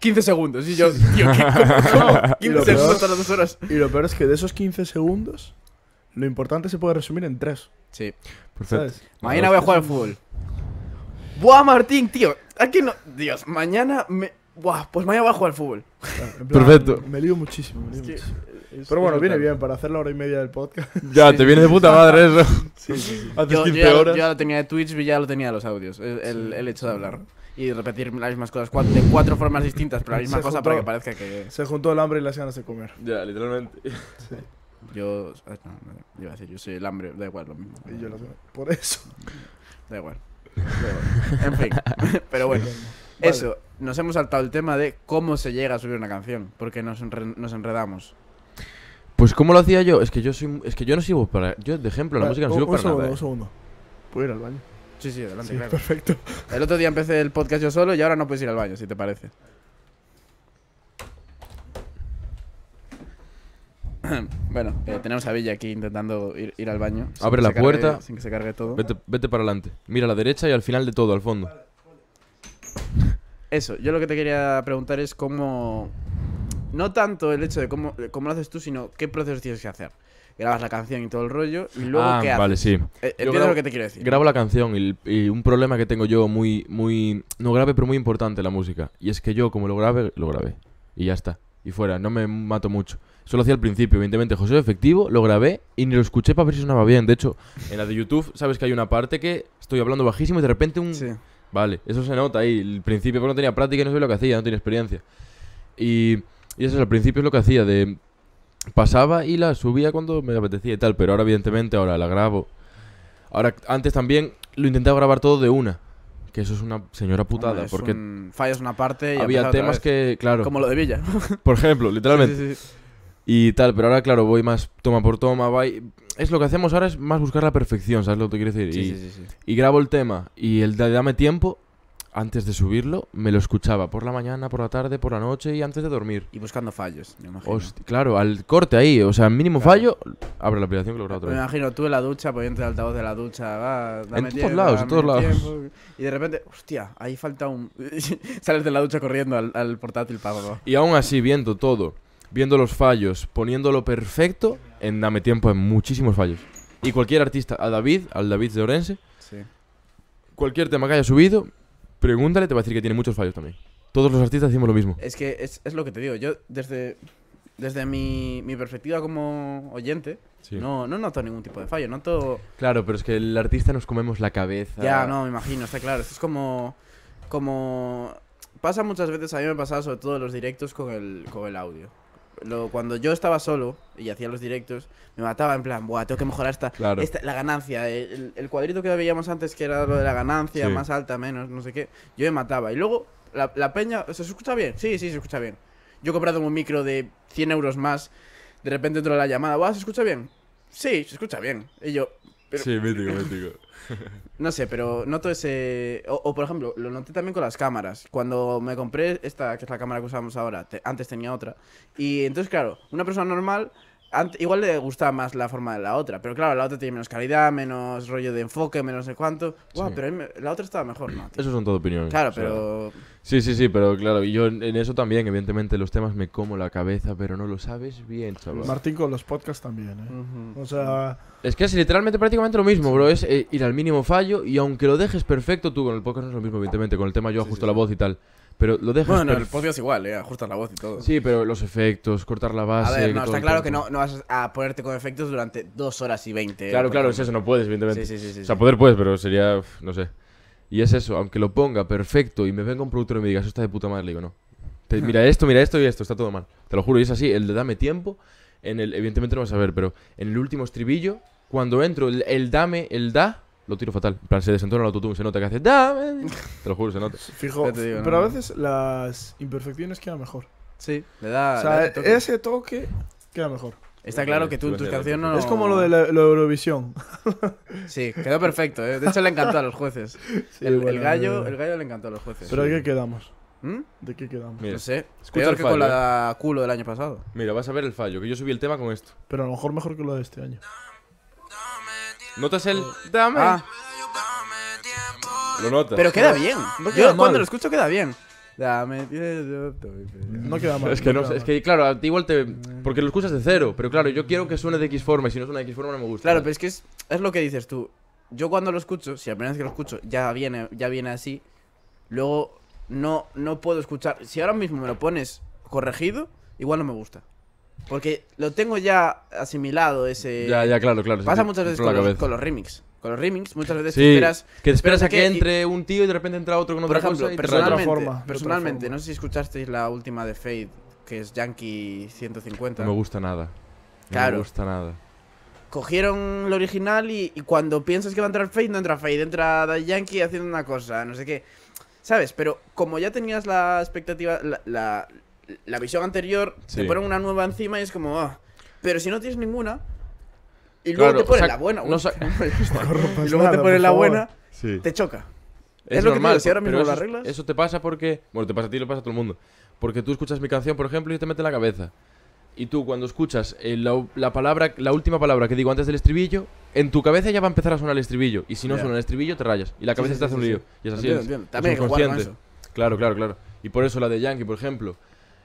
15 segundos. Y yo, tío, ¿qué, 15 segundos las
dos horas. Y lo peor es que de esos 15
segundos, lo importante se puede resumir en tres Sí. Perfecto. Mañana voy a jugar al fútbol. Buah, Martín, tío. Aquí no. Dios, mañana me. Buah, pues mañana voy a jugar al fútbol.
Perfecto. Me lío muchísimo. Me lío muchísimo. Pero bueno, viene bien
para hacer la hora y media del
podcast. Ya, te viene de puta madre eso. Sí, sí,
yo, Yo ya lo tenía de Twitch y ya lo tenía los audios. El, el hecho de hablar y repetir las mismas cosas cuatro, de cuatro formas distintas, pero la misma se cosa para que parezca que.
Se juntó el hambre y las ganas de comer.
Ya, literalmente. Yo. Ah, iba a decir, yo soy el hambre, da igual lo mismo. Y yo sé. Por eso. Da igual. en fin, pero bueno. Eso, nos hemos saltado el tema de cómo se llega a subir una canción, porque nos, enredamos.
Pues cómo lo hacía yo, es que yo soy es que yo no sigo para yo de ejemplo la música no sirvo para segundo, nada. Un ¿eh?
segundo. ¿Puedo ir al baño? Sí, sí, adelante, perfecto. El otro día empecé el podcast yo solo y ahora no puedes ir al baño, si te parece. bueno, eh, tenemos a Villa aquí intentando ir, al baño. Abre la puerta. sin que se cargue todo. Vete,
vete para adelante. Mira a la derecha y al final de todo, al fondo.
Eso, yo lo que te quería preguntar es cómo, no tanto el hecho de cómo, lo haces tú, sino qué proceso tienes que hacer grabas la canción y todo el rollo y luego ah, qué haces? Vale, sí. Eh, entiendo lo que te quiero decir.
Grabo la canción y, un problema que tengo yo muy, muy, no grave, pero muy importante la música. Y es que yo, como lo grabé, lo grabé. Y ya está. Y fuera, no me mato mucho. Solo hacía al principio, evidentemente, José Efectivo, lo grabé y ni lo escuché para ver si sonaba bien. De hecho, en la de YouTube, sabes que hay una parte que estoy hablando bajísimo y de repente un. Vale, eso se nota ahí. Al principio, porque no tenía práctica y no sabía lo que hacía, no tenía experiencia. Y y eso al principio es lo que hacía, de pasaba y la subía cuando me apetecía y tal, pero ahora evidentemente ahora la grabo. Ahora, antes también lo intentaba grabar todo de una. Que eso es una señora putada, porque...
Fallas una parte y... Había temas que, claro... Como lo de Villa.
Por ejemplo, literalmente. Y tal, pero ahora, claro, voy más toma por toma, Es lo que hacemos ahora es más buscar la perfección, ¿sabes lo que quiero decir? y, y grabo el tema y el de dame tiempo antes de subirlo, me lo escuchaba por la mañana, por la tarde, por la noche y antes de dormir. Y buscando fallos, me imagino. claro, al corte ahí, o sea, mínimo fallo, abre la aplicación que lo Me imagino
tú en la ducha, poniendo pues, el altavoz de la ducha, va, dame En todos lados, en todos lados. y de repente, hostia, ahí falta un... Sales de la ducha corriendo al, portátil pago.
Y aún así, viendo todo, viendo los fallos, poniéndolo perfecto, en dame tiempo en muchísimos fallos. Y cualquier artista, a David, al David de Orense, cualquier tema que haya subido, Pregúntale, te va a decir que tiene muchos fallos también. Todos los artistas decimos lo mismo.
Es que es, lo que te digo. Yo, desde, desde mi, perspectiva como oyente, no, no noto ningún tipo de fallo. Noto...
Claro, pero es que el artista nos comemos la cabeza. Ya, no,
me imagino, está claro. Esto es como. como... Pasa muchas veces, a mí me ha pasado sobre todo en los directos con el, con el audio lo, cuando yo estaba solo y hacía los directos, me mataba en plan, Buah, tengo que mejorar esta, la ganancia. El, cuadrito que veíamos antes, que era lo de la ganancia, más alta, menos, no sé qué, yo me mataba. Y luego, la, peña, ¿se escucha bien? Sí, sí, se escucha bien. Yo he comprado un micro de 100 euros más, de repente entró la llamada, Buah, ¿se escucha bien? Sí, se escucha bien. Y yo, Sí, mítico, mítico. No sé, pero noto ese... O, por ejemplo, lo noté también con las cámaras. Cuando me compré esta, que es la cámara que usamos ahora, antes tenía otra. Y entonces, claro, una persona normal igual le gustaba más la forma de la otra, pero claro, la otra tiene menos calidad, menos rollo de enfoque, menos de cuánto. pero la otra estaba mejor, ¿no?
Eso son todo opiniones. Claro, pero. Sí, sí, sí, pero claro, y yo en eso también, evidentemente, los temas me como la cabeza, pero no lo sabes bien, chaval. Martín
con los podcasts también, ¿eh? O sea.
Es que es literalmente prácticamente lo mismo, bro. Es eh, ir al mínimo fallo y aunque lo dejes perfecto, tú con el podcast no es lo mismo, evidentemente. Con el tema yo ajusto la voz y tal. Pero lo dejas. Bueno, el el es
igual, ¿eh? ajustas la voz y todo. Sí,
pero los efectos, cortar la base. A ver, no, está claro que
no, no, vas a ponerte con efectos durante dos horas y veinte. Claro, claro, es eso, no puedes,
evidentemente. Sí, sí, sí, o sea, poder puedes, pero sería. no sé. Y es eso, aunque lo ponga perfecto y me venga un productor y me diga, esto está de puta madre, digo, no. mira esto, mira esto y esto, está todo mal. Te lo juro, y es así, el de dame tiempo, en el, evidentemente no vas a ver, pero en el último estribillo, cuando entro, el dame, el da, lo tiro fatal. En plan, se desentona el autotune, se nota que hace. ¡Dame! Te lo juro, se nota. Fijo, pero a
veces las imperfecciones quedan mejor. Sí, le da. O sea, e-, ese toque queda mejor. Está claro que tú en tus canciones no... Es como lo de la, Eurovisión.
Sí, quedó perfecto. ¿eh? De hecho, le encantó a los jueces.
el, gallo, eh.
gallo le encantó a los jueces. ¿Pero de
qué quedamos? ¿Mm? ¿De qué quedamos? Mira, no
sé. Escucha que con la
eh. culo del año pasado.
Mira, vas a ver el fallo, que yo subí el tema con esto. Pero
a lo mejor mejor que lo de este año.
¿Notas el eh, dame? Ah. Lo notas. Pero queda bien. Yo cuando lo
escucho queda bien. Dame No queda mal. Es que, no, es
que claro, igual te. Porque lo escuchas de cero. Pero claro, yo quiero que suene de X forma. Y si no suena de X forma, no me gusta. Claro, pero es que es, lo que dices tú. Yo cuando lo escucho, si la primera vez que lo escucho
ya viene, ya viene así, luego no, no puedo escuchar. Si ahora mismo me lo pones corregido, igual no me gusta. Porque lo tengo ya asimilado ese. Ya, ya, claro, claro. Pasa muchas veces con los, remix. Con los remix, muchas veces esperas. Que esperas, a que, entre un tío
y de repente entra otro con otra Por ejemplo, cosa y personalmente, personalmente
no sé si escuchasteis la última de Fade, que es Yankee 150. No me gusta
nada. No me gusta nada.
Cogieron el original y, cuando piensas que va a entrar Fade, no entra Fade, entra Yankee haciendo una cosa, no sé qué. ¿Sabes? Pero como ya tenías la expectativa, la visión anterior, te ponen una nueva encima y es como, ah, pero si no tienes ninguna, y
luego te ponen la
buena, no y luego te ponen la buena,
te choca. Es, lo que si ahora mismo las eso, reglas. Eso te pasa porque, bueno, te pasa a ti, lo pasa a todo el mundo. Porque tú escuchas mi canción, por ejemplo, y te mete en la cabeza. Y tú cuando escuchas eh, la, palabra, la última palabra que digo antes del estribillo, en tu cabeza ya va a empezar a sonar el estribillo. Y si no suena el estribillo, te rayas. Y la cabeza está te hace un lío. Y es así. También es Claro, claro, claro. Y por eso la de Yankee, por ejemplo.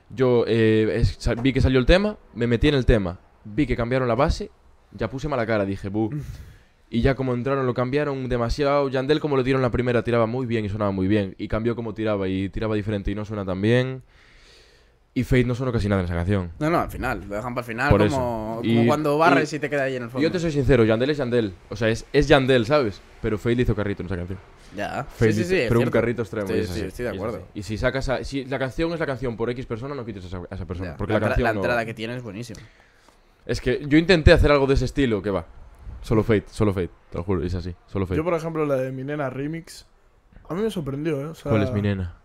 Yo eh, vi que salió el tema, me metí en el tema, vi que cambiaron la base, ya puse mala cara, dije, buh. Mm. Y ya como entraron, lo cambiaron demasiado. Yandel, como lo dieron la primera, tiraba muy bien y sonaba muy bien. Y cambió como tiraba y tiraba diferente y no suena tan bien. Y Fade no suena casi nada en esa canción.
No, no, al final. Lo dejan para el final, como, cuando barres y, te queda ahí en el fondo. Yo te soy
sincero, Yandel es Yandel. O sea, es, es Yandel, ¿sabes? Pero Fade hizo carrito en esa canción. Ya. sí, pero un carrito extremo. Sí, sí, estoy de acuerdo. Y si sacas si la canción es la canción por X persona, no quites a esa, persona. Porque la, entrada que tiene es buenísima. Es que yo intenté hacer algo de ese estilo, que va. Solo Fate, solo Fate, te lo juro, es así, solo Fate. Yo,
por ejemplo, la de mi nena remix, a mí me sorprendió, ¿eh? ¿Cuál es mi nena?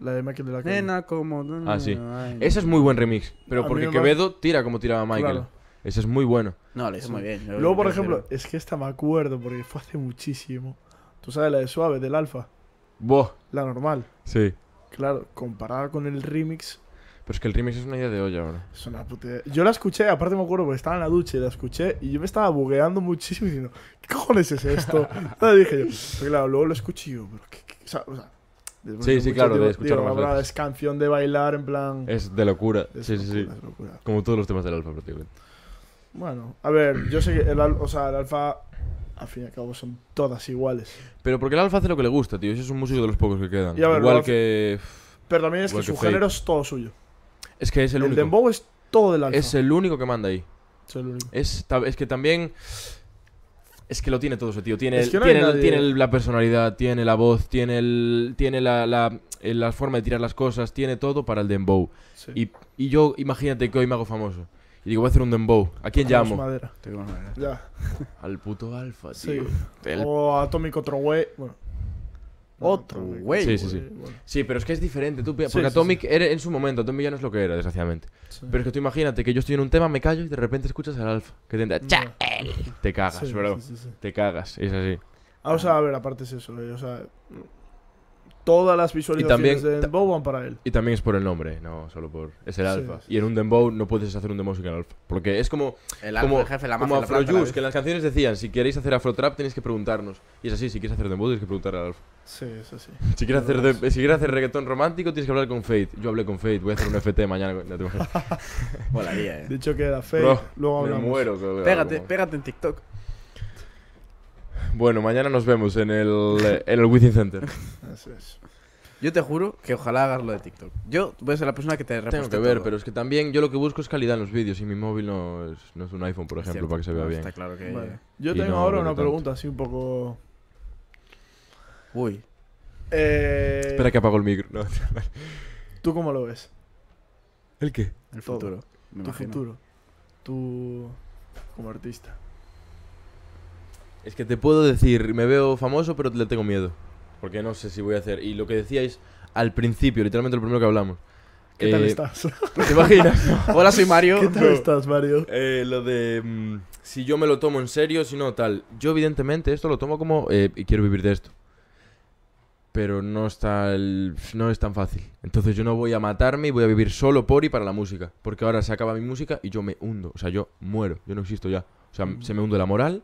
La de Michael de la Nena como... Ah, sí.
Ese es muy buen remix, pero porque Quevedo tira como tiraba Michael. Ese es muy bueno. No, le hizo muy bien. Luego, por
ejemplo, es que esta me acuerdo porque fue hace muchísimo. Tú sabes la de suave del alfa. Buah. La normal. Sí. Claro, comparada con el remix.
Pero es que el remix es una idea de olla ahora. Es una puta
Yo la escuché, aparte me acuerdo porque estaba en la ducha y la escuché y yo me estaba bugueando muchísimo diciendo, ¿qué cojones es esto? Entonces dije yo, pero claro, luego lo escuché yo, pero O sea, o sea
sí, sí, claro, de escuchar más
Es canción de bailar, en plan...
Es de locura. sí, sí, sí, Como todos los temas del alfa, prácticamente.
Bueno, a ver, yo sé que el, o sea, el alfa al fin y al cabo son todas iguales.
Pero porque el Alfa hace lo que le gusta, tío. Ese es un músico de los pocos que quedan. igual que. Pero también es que, su género
es todo suyo.
Es que es el, único. El Dembow es todo del Alfa. Es el único que manda ahí. Es el único. Es, que también. Es que lo tiene todo ese tío. Tiene, la personalidad, tiene la voz, tiene, tiene eh, la, forma de tirar las cosas, tiene todo para el Dembow. Y, y yo, imagínate que hoy me hago famoso. Y digo, voy a hacer un dembow. ¿A quién llamo? Madera. madera. Ya. Al puto alfa, tío.
Sí. O atomic otro güey. Bueno.
Otro güey. Sí, sí, sí. Sí, pero es que es diferente. Tú, porque Atomic Era en su momento, Atomic ya no es lo que era, desgraciadamente. Pero es que tú imagínate que yo estoy en un tema, me callo y de repente escuchas al alfa. Que te entra. Te cagas, bro. Te cagas, es así.
Ah, o sea, a ver, aparte es eso. Eh, o sea, todas las visualizaciones de Dembow van para él.
Y también es por el nombre, no solo por. Es el alfa. Y en un Dembow no puedes hacer un Dembow sin el alfa. Porque es como. El alfa, como, el jefe, la mamá Como Afro que en las canciones decían: si queréis hacer Afro Trap tenéis que preguntarnos. Y es así: si quieres hacer Dembow tienes que preguntar al alfa.
Sí, es así. Si quieres, hacer, si quieres hacer
reggaetón romántico tienes que hablar con Fate. Yo hablé con Fate, voy a hacer un FT mañana.
Volaría, eh. Dicho que era Fate,
luego hablamos. Me muero, pégate,
pégate en TikTok.
Bueno, mañana nos vemos en el, Within Center.
Yo te juro que ojalá hagas lo de TikTok. Yo voy a ser la persona que te reposte Tengo que ver, pero
es que también yo lo que busco es calidad en los vídeos y mi móvil no es, un iPhone, por ejemplo, para que se vea bien. Yo tengo ahora una pregunta
así un poco... Uy. Eh, Espera que apago el micro. ¿Tú cómo lo ves? ¿El qué? El futuro. Tu futuro. Tú como
artista. Es que te puedo decir, me veo famoso, pero le tengo miedo. Porque no sé si voy a hacer. Y lo que decíais al principio, literalmente lo primero que hablamos. ¿Qué tal eh, estás? ¿Te imaginas? Hola, soy Mario. ¿Qué tal estás, Mario? Eh, lo de mm, si yo me lo tomo en serio, si no, tal. Yo, evidentemente, esto lo tomo como eh, y quiero vivir de esto. Pero no, está no es tan fácil. Entonces yo no voy a matarme y voy a vivir solo por y para la música. Porque ahora se acaba mi música y yo me hundo. O sea, yo muero. Yo no existo ya. O sea, mm. se me hunde la moral,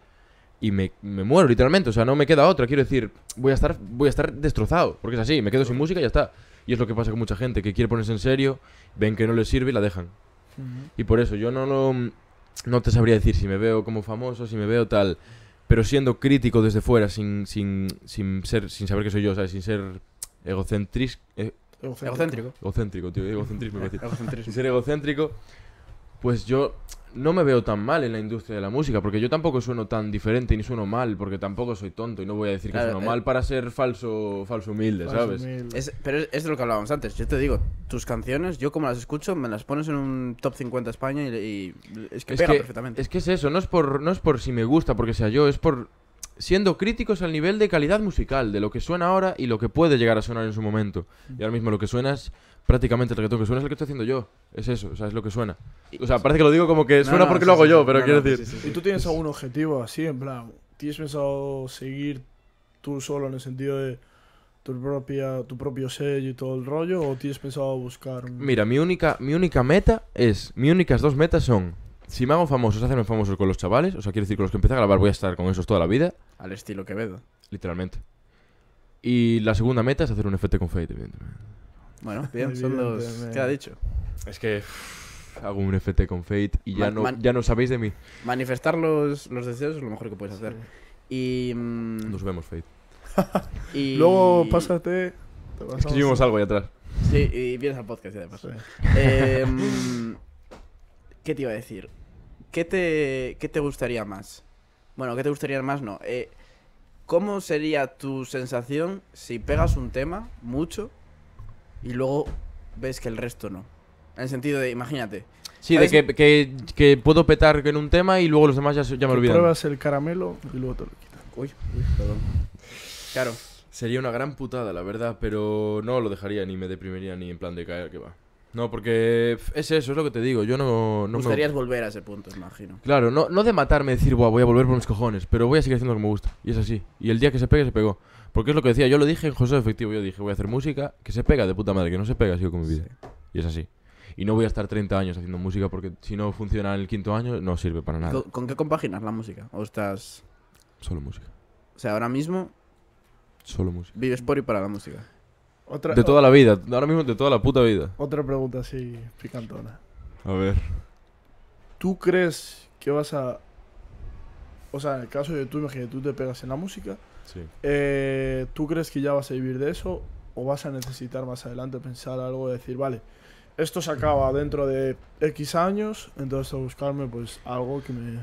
y me, me, muero literalmente, o sea, no me queda otra, quiero decir, voy a estar voy a estar destrozado, porque es así, me quedo sin música y ya está. Y es lo que pasa con mucha gente que quiere ponerse en serio, ven que no les sirve y la dejan. Y por eso yo no no no te sabría decir si me veo como famoso, si me veo tal, pero siendo crítico desde fuera sin sin, sin ser sin saber que soy yo, eh, o sin ser egocéntrico. egocéntrico. Egocéntrico, tío, Sin ser egocéntrico pues yo no me veo tan mal en la industria de la música, porque yo tampoco sueno tan diferente ni sueno mal, porque tampoco soy tonto y no voy a decir que sueno eh. mal para ser
falso, falso humilde, ¿sabes? pero es, de lo que hablábamos antes, yo te digo, tus canciones, yo como las escucho, me las pones en un top 50 España y,
es que es perfectamente. Es que es eso, no es por, no es por si me gusta, porque sea yo, es por siendo críticos al nivel de calidad musical, de lo que suena ahora y lo que puede llegar a sonar en su momento. Y ahora mismo lo que suena es prácticamente el reggaetón que suena es el que estoy haciendo yo. Es eso, o sea, es lo que suena. O sea, parece que lo digo como que suena porque lo hago yo, pero quiero decir. ¿Y
tú tienes algún objetivo así, en plan, tienes pensado seguir tú solo en el sentido de tu propia tu propio sello y todo el rollo o tienes pensado buscar Mira,
mi única mi única meta es, Mi únicas dos metas son si me hago famoso, es hacerme famosos con los chavales, o sea, quiero decir, con los que empecé a grabar voy a estar con esos toda la vida.
Al estilo que veo
Literalmente. Y la segunda meta es hacer un efecto con Fate,
Bueno, bien, son los... ¿Qué ha dicho? Es que
hago un FT con Fate y ya, no, ya no sabéis de mí.
Manifestar los, deseos es lo mejor que puedes hacer. Y, mm, Nos vemos, Fate. y- Luego pásate. Es que algo ahí atrás. Sí, y vienes al podcast ya además. Eh, mm, ¿Qué te iba a decir? ¿Qué te, te gustaría más? Bueno, ¿qué te gustaría más? No. Eh, ¿Cómo sería tu sensación si pegas un tema mucho y luego ves que el resto no? En el sentido de, imagínate. Sí, de
que, puedo petar en un tema y luego los demás ya, ya me olvidan.
Pruebas el caramelo y luego te lo quitan. Uy, uy, perdón.
Claro. Sería una gran putada, la verdad, pero no lo dejaría ni me deprimiría ni en plan de caer que va. No, porque es eso, es lo que te digo. Yo no. no gustarías
volver a ese punto, imagino.
Claro, no, no de matarme, decir, Buah, voy a volver por mis cojones, pero voy a seguir haciendo lo que me gusta. Y es así. Y el día que se pegue, se pegó. Porque es lo que decía, yo lo dije en José Efectivo. Yo dije, voy a hacer música que se pega de puta madre, que no se pega, sigo con mi vida. Y es así. Y no voy a estar 30 años haciendo música porque si no funciona en el quinto año, no sirve para nada.
¿Con, qué compaginas la música? ¿O estás.? Solo música. O sea, ahora mismo. Solo música. Vives por y para la música de toda la
vida, ahora mismo de toda la puta vida.
Otra pregunta así picantona. A ver. ¿Tú crees que vas a... O sea, en el caso de tú, imagínate, tú te pegas en la música. Sí. Eh, ¿Tú crees que ya vas a vivir de eso? ¿O vas a necesitar más adelante pensar algo y decir, vale, esto se acaba dentro de X años, entonces a buscarme pues algo que me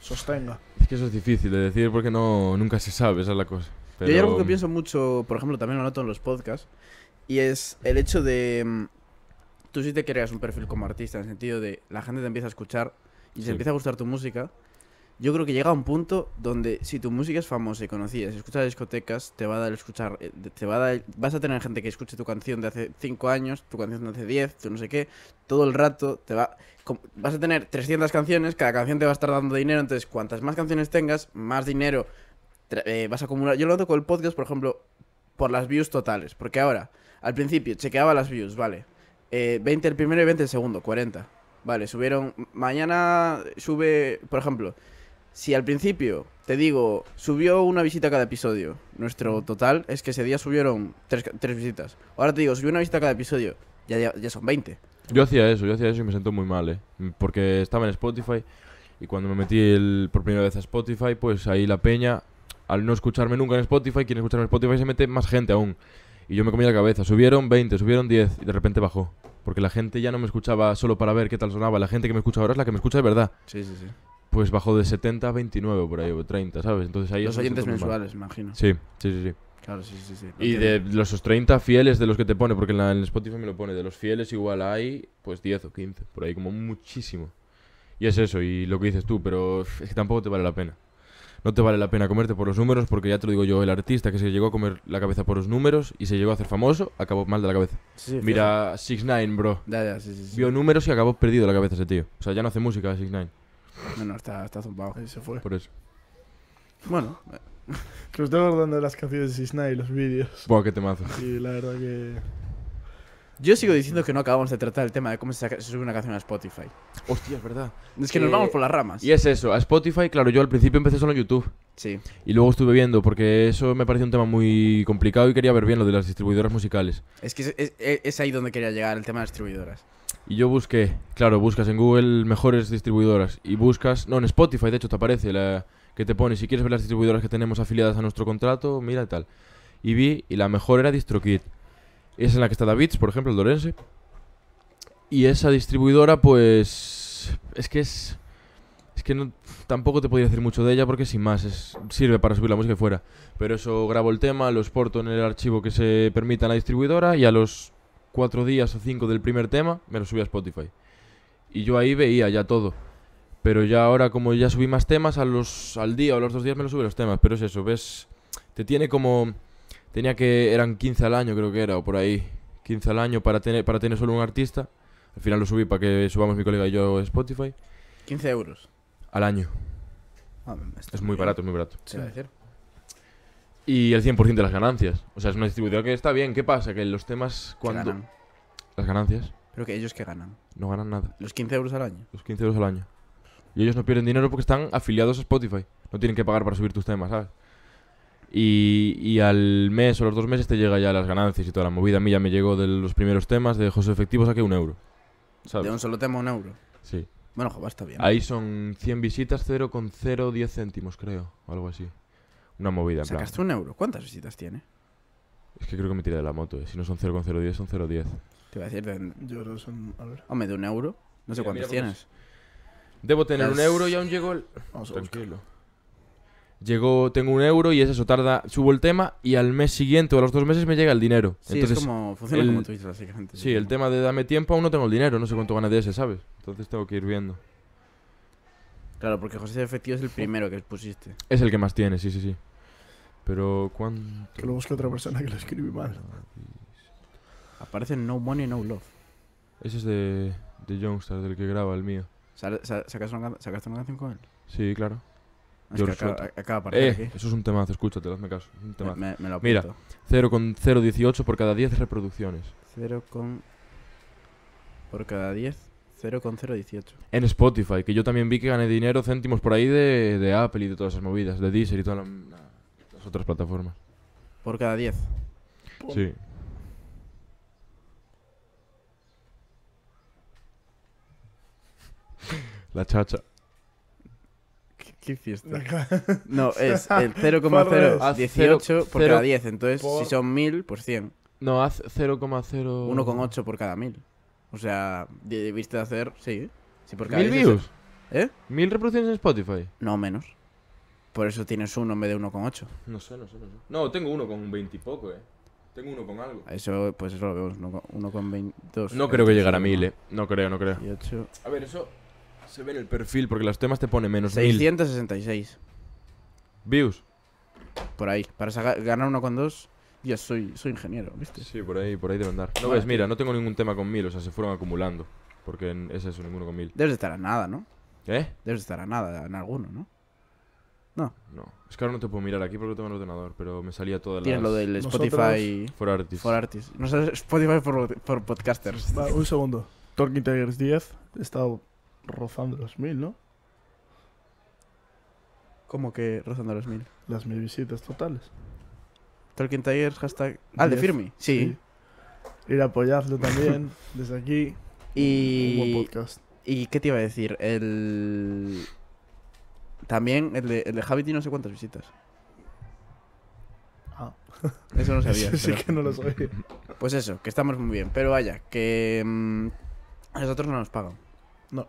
sostenga?
Es que eso es difícil de decir porque no, nunca se sabe, esa es la cosa. Yo hay algo que
pienso mucho, por ejemplo, también lo noto en los podcasts, y es el hecho de... Mm, tú sí te creas un perfil como artista, en el sentido de la gente te empieza a escuchar y se empieza a gustar tu música. Yo creo que llega a un punto donde si tu música es famosa y conocida, si escuchas discotecas, te va a dar escuchar, eh, te va a dar, vas a tener gente que escuche tu canción de hace 5 años, tu canción de hace 10, tu no sé qué, todo el rato te va vas a tener 300 canciones, cada canción te va a estar dando dinero, entonces cuantas más canciones tengas, más dinero eh, vas a acumular. Yo lo noto con el podcast, por ejemplo, por las views totales. Porque ahora, al principio, chequeaba las views, vale. 20 eh, el primero y 20 el segundo, 40. Vale, subieron. Mañana sube, por ejemplo, si al principio te digo, subió una visita cada episodio, nuestro total es que ese día subieron tres, visitas. Ahora te digo, subió una visita cada episodio, ya, ya, son 20.
Yo hacía eso, yo hacía eso y me sentó muy mal, ¿eh? Porque estaba en Spotify y cuando me metí por primera vez a Spotify, pues ahí la peña al no escucharme nunca en Spotify, Quien escucha en Spotify, se mete más gente aún. Y yo me comí la cabeza. Subieron 20, subieron 10 y de repente bajó. Porque la gente ya no me escuchaba solo para ver qué tal sonaba. La gente que me escucha ahora es la que me escucha de verdad. Sí, sí, sí. Pues bajó de 70 a 29 por ahí, o 30, ¿sabes? Entonces ahí Los oyentes mensuales, imagino. Sí, sí, sí. sí. Claro, sí, sí, Y de los 30 fieles de los que te pone, porque en, en Spotify me lo pone, de los fieles igual hay pues 10 o 15, por ahí como muchísimo. Y es eso, y lo que dices tú, pero es que tampoco te vale la pena no te vale la pena comerte por los números, porque ya te lo digo yo, el artista que se llegó a comer la cabeza por los números y se llegó a hacer famoso, acabó mal de la cabeza. Mira, Six Nine, bro. Ya, ya, sí, sí, Vio números y acabó perdido la cabeza ese tío. O sea, ya no hace música Six Nine.
No, no, está, está zumbado.
se fue. Por eso. Bueno. Te os estoy acordando de las canciones de Six Nine y los
vídeos. Buah, qué temazo. Sí, la verdad que... Yo sigo diciendo que no acabamos de tratar el tema de cómo se, sube una canción a Spotify. Hostia, es verdad. Es que nos vamos por las
ramas. Y es eso, a Spotify, claro, yo al principio empecé solo en YouTube. Sí. Y luego estuve viendo, porque eso me pareció un tema muy complicado y quería ver bien lo de las distribuidoras musicales.
Es que es, ahí donde quería llegar el tema de las distribuidoras.
Y yo busqué, claro, buscas en Google mejores distribuidoras. Y buscas, no, en Spotify, de hecho, te aparece la que te pone, si quieres ver las distribuidoras que tenemos afiliadas a nuestro contrato, mira y tal. Y vi, y la mejor era DistroKid. Es en la que está Davids, por ejemplo, el Dorense. Y esa distribuidora, pues. Es que es. Es que no, tampoco te podría decir mucho de ella porque sin más, sirve para subir la música y fuera. Pero eso grabo el tema, lo exporto en el archivo que se permita en la distribuidora y a los cuatro días o cinco del primer tema me lo subí a Spotify. Y yo ahí veía ya todo. Pero ya ahora, como ya subí más temas, a los, al día o a los dos días me lo sube los temas. Pero es eso, ves. Te tiene como Tenía que, eran 15 al año creo que era, o por ahí. 15 al año para tener, para tener solo un artista. Al final lo subí para que subamos mi colega y yo Spotify.
15 euros.
Al año. Ah,
es muy barato, es muy barato. Sí. Decir?
Y el 100% de las ganancias. O sea, es una distribución que está bien. ¿Qué pasa? Que los temas cuando... Ganan? Las ganancias. Pero que ellos que ganan. No ganan nada. Los 15 euros al año. Los 15 euros al año. Y ellos no pierden dinero porque están afiliados a Spotify. No tienen que pagar para subir tus temas, ¿sabes? Y, al mes o los dos meses te llega ya las ganancias y toda la movida. A mí ya me llegó de los primeros temas de José Efectivo, saqué un euro. ¿sabes? De un
solo tema, un euro. Sí. Bueno, joder, está bien. Ahí
son 100 visitas, 0,010 céntimos, creo. O algo así. Una movida. En ¿Sacaste plan. un
euro? ¿Cuántas visitas tiene?
Es que creo que me tira de la moto. Eh. Si no son 0,010, son 0,10.
Te iba a decir, yo creo son.
A ver. Hombre, de un euro. No sé cuántas tienes. Debo tener un pues euro y aún llegó el. Vamos Tranquilo llegó, tengo un euro y es eso, tarda, subo el tema y al mes siguiente o a los dos meses me llega el dinero. Sí, es como, funciona el, básicamente. Sí, el tema de dame tiempo, aún no tengo el dinero, no sé cuánto gana de ese, ¿sabes? Entonces tengo que ir viendo.
Claro, porque José Efectivo es el primero que pusiste.
Es el que más tiene, sí, sí, sí. Pero cuando...
Que lo busque otra persona que lo escribe mal.
Aparece No Money, No Love. Ese es de, de Youngstar, del que graba, el mío. ¿Sacaste una canción con él? Sí, claro. Es que acaba, para eh, aquí. Eso es un temazo, escúchate, hazme caso. Un temazo. Me, me Mira, 0,018 por cada 10 reproducciones.
0, por cada 10. 0,018.
En Spotify, que yo también vi que gané dinero, céntimos por ahí de, de Apple y de todas esas movidas, de Deezer y todas las otras plataformas. Por cada 10. Sí.
La chacha. ¿Qué hiciste? No, es el 0,018 por cada 10. Entonces, si son 1000, pues 100. No, haz 0,0... 1,8 por cada 1000. O sea,
debiste hacer... Sí, sí por cada views? ¿Eh? ¿1.000 reproducciones en Spotify? No,
menos. Por eso tienes uno en vez de 1,8. No sé,
no sé, no sé. No, tengo uno con 20 y poco, eh. Tengo uno con algo. Eso,
pues eso lo vemos. Uno con 22. No creo que llegara a 1000, eh.
No creo, no creo. 18. A ver, eso se ve el perfil porque los temas te pone menos 666. Views. Por ahí. Para ganar uno con dos,
yo soy, soy ingeniero, ¿viste? Sí, por ahí,
por ahí deben andar. No ves, mira, no tengo ningún tema con mil, o sea, se fueron acumulando. Porque en ese es ninguno con mil.
Debes de estar a nada, ¿no? ¿Eh? Debes de estar a nada en alguno, ¿no? No.
No. Es que ahora no te puedo mirar aquí porque tengo el ordenador, pero me salía toda la. Tienes lo del Spotify. For Artists. For Artists.
No sabes Spotify for, Podcasters. un segundo. Talking Tigers 10 estado rozando los mil, ¿no? ¿Cómo que rozando los mil? Las mil visitas totales.
Tolkien Tigers, hashtag. Ah, de Firmi, sí.
Ir a apoyarlo también
desde aquí. Y. ¿Y qué te iba a decir? El. También el de, el no sé cuántas visitas.
Ah. Eso no sabía. sí que no lo sabía.
Pues eso, que estamos muy bien. Pero vaya, que. Mm, a nosotros no nos pagan. No.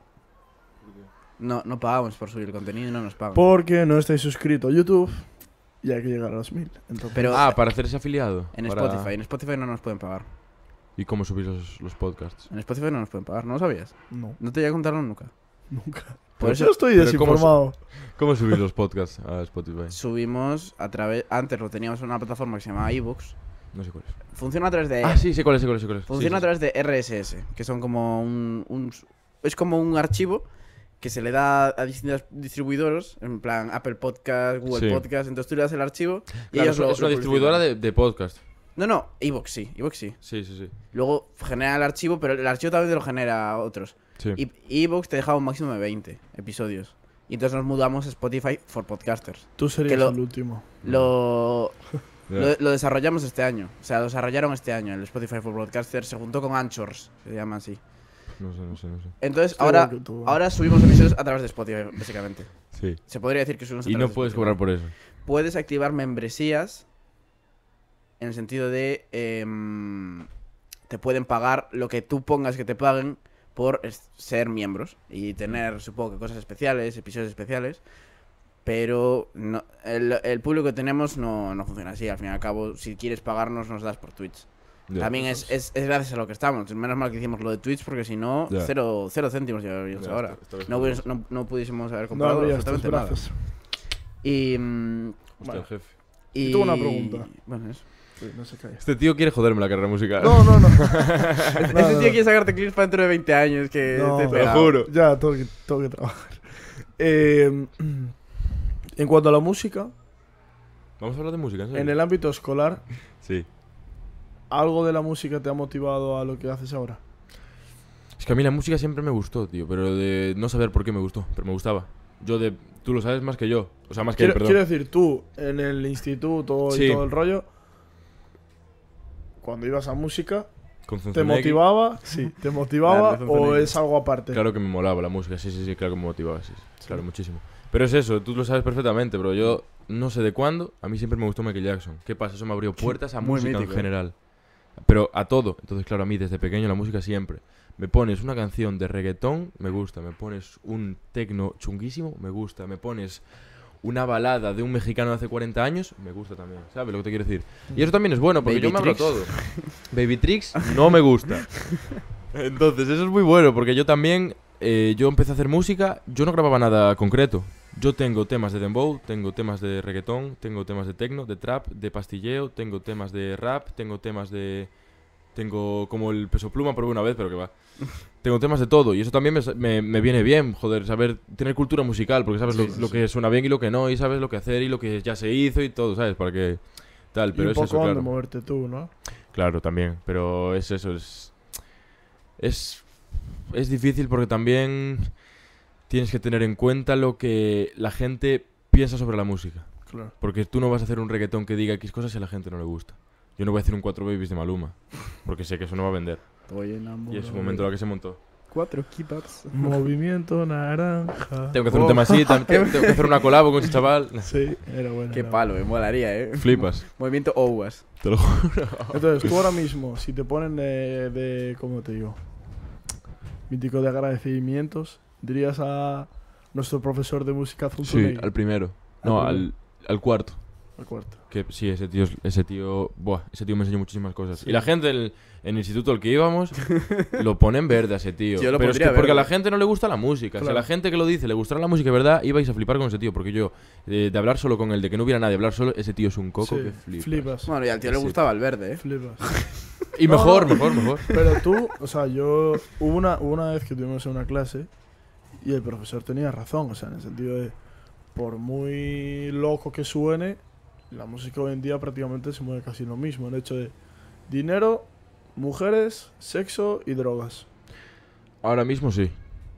No, no pagamos por subir el contenido, no nos pagan.
Porque no estáis suscrito a YouTube y hay que llegar a los mil. Entonces...
Pero ah, para hacerse afiliado. En Spotify, en Spotify no nos pueden pagar. ¿Y cómo subís los, podcasts? En Spotify no nos pueden
pagar, ¿no lo sabías? No. No te voy a contar nunca. Nunca. Por eso estoy desinformado.
¿Cómo, subir subís los podcasts a Spotify?
Subimos a través. Antes lo teníamos en una plataforma que se llamaba iBooks. No sé cuál es. Funciona a través de. Ah, sí, cuál es, cuál Funciona a través de RSS, que son como un, un. Es como un archivo que se le da a distintos distribuidores, en plan Apple Podcast, Google Podcast, entonces tú le das el archivo y Es una distribuidora
de, podcast.
No, no, Evox sí, Evox sí. Sí, sí, Luego genera el archivo, pero el archivo también te lo genera otros. Y Evox te deja un máximo de 20 episodios. Y entonces nos mudamos a Spotify for Podcasters. Tú serías el último. lo, lo, desarrollamos este año. O sea, lo desarrollaron este año. El Spotify for Podcasters se juntó con Anchors, se llama así
no sé, no no Entonces, ahora, ahora subimos
emisiones a través de Spotify, básicamente. Sí. Se podría decir que subimos a Y no puedes cobrar por eso. Puedes activar membresías en el sentido de. Em, te pueden pagar lo que tú pongas que te paguen por ser miembros y tener, supongo que cosas especiales, episodios especiales. Pero no, el, público que tenemos no, no funciona así. Al fin y al cabo, si quieres pagarnos, nos das por Twitch. También es, es, gracias a lo que estamos. Menos mal que hicimos lo de Twitch, porque si no, cero, céntimos ya ahora. No, no, pudiésemos haber comprado absolutamente nada. Mm, y. Y... tuvo una pregunta. Bueno, eso. este tío
quiere joderme la carrera musical. No, no, no. este, tío quiere sacarte clips para dentro de 20 años. Que te, lo juro.
Ya, tengo que, que trabajar. Eh, en cuanto a la música.
Vamos a hablar de música, en el
ámbito escolar. sí algo de la música te ha motivado a lo que haces ahora?
Es que a mí la música siempre me gustó, tío, pero de no saber por qué me gustó, pero me gustaba. Yo de. Tú lo sabes más que yo. O sea, más que quiero, perdón. Quiero
decir, tú, en el instituto y todo el rollo, cuando ibas a música,
¿Te motivaba?
Sí, ¿te motivaba o es algo aparte?
Claro que me molaba la música, sí, sí, sí, claro que me motivaba, sí, claro, muchísimo. Pero es eso, tú lo sabes perfectamente, pero yo no sé de cuándo, a mí siempre me gustó Michael Jackson. ¿Qué pasa? Eso me abrió puertas a música en general. Pero a todo. Entonces, claro, a mí desde pequeño la música siempre. Me pones una canción de reggaetón, me gusta. Me pones un tecno chunguísimo, me gusta. Me pones una balada de un mexicano de hace 40 años, me gusta también. ¿Sabes lo que te quiero decir? Y eso también es bueno, porque yo me hablo todo. Baby Tricks no me gusta. Entonces, eso es muy bueno, porque yo también, eh, yo empecé a hacer música, yo no grababa nada concreto. Yo tengo temas de dembow, tengo temas de reggaetón, tengo temas de techno, de trap, de pastilleo, tengo temas de rap, tengo temas de... Tengo como el peso pluma, probé una vez, pero que va. tengo temas de todo y eso también me, viene bien, joder, saber tener cultura musical, porque sabes lo, que suena bien y lo que no, y sabes lo que hacer y lo que ya se hizo y todo, ¿sabes? Para que tal, pero y es poco eso, claro. moverte tú, ¿no? Claro, también, pero es eso, es... Es, es difícil porque también tienes que tener en cuenta lo que la gente piensa sobre la música. Claro. Porque tú no vas a hacer un reggaetón que diga X cosas si a la gente no le gusta. Yo no voy a hacer un 4 Babies de Maluma, porque sé que eso no va a vender. Y es un momento en el que se montó.
Cuatro ups. Movimiento naranja. Tengo que hacer un tema así, oh. tengo, que hacer una
colabo con ese chaval. Sí, era bueno. Qué palo, me molaría, eh. Flipas. Movimiento OWAS. Te lo juro. Entonces, tú ahora
mismo, si te ponen de, de ¿cómo te digo? Mítico de agradecimientos, dirías a nuestro profesor de música Sí, al primero. no, Al,
cuarto. Al cuarto. Que sí, ese tío, ese tío, buah, ese tío me enseñó muchísimas cosas. Y la gente en el instituto al que íbamos lo pone en verde a ese tío. Pero es porque a la gente no le gusta la música. Si a la gente que lo dice le gustara la música, ¿verdad? Ibais a flipar con ese tío. Porque yo, eh, de, hablar solo con él, de que no hubiera nadie, hablar solo, ese tío es un coco que
flipas. Bueno, y al tío le gustaba el verde, ¿eh? Flipas.
y mejor, mejor, mejor.
Pero tú, o sea, yo. Hubo una, una vez que tuvimos una clase y el profesor tenía razón, o sea, en el sentido de, por muy loco que suene, la música hoy en día prácticamente se mueve casi lo mismo, el hecho de dinero, mujeres, sexo y drogas.
Ahora mismo sí.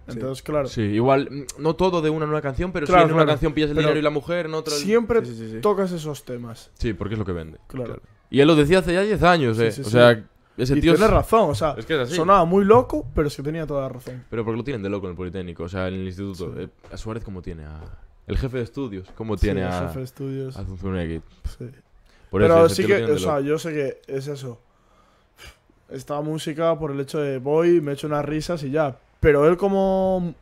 Entonces, claro. Sí, igual, mm, no todo de una en una canción, pero claro, en una canción pillas el dinero y la mujer, en otra. Siempre tocas esos temas. Sí, porque es lo que vende. Claro. Y él lo decía hace ya 10 años, ¿eh? o sea, y tiene razón,
o sea, sonaba muy loco, pero sí tenía toda la razón.
Pero porque lo tienen de loco en el Politécnico, o sea, en el instituto. Eh, a Suárez, ¿cómo tiene? A... El jefe de estudios, ¿cómo tiene el jefe de estudios. A Sí. pero sí que, o sea,
yo sé que es eso. Esta música por el hecho de voy, me he hecho unas risas y ya. Pero él como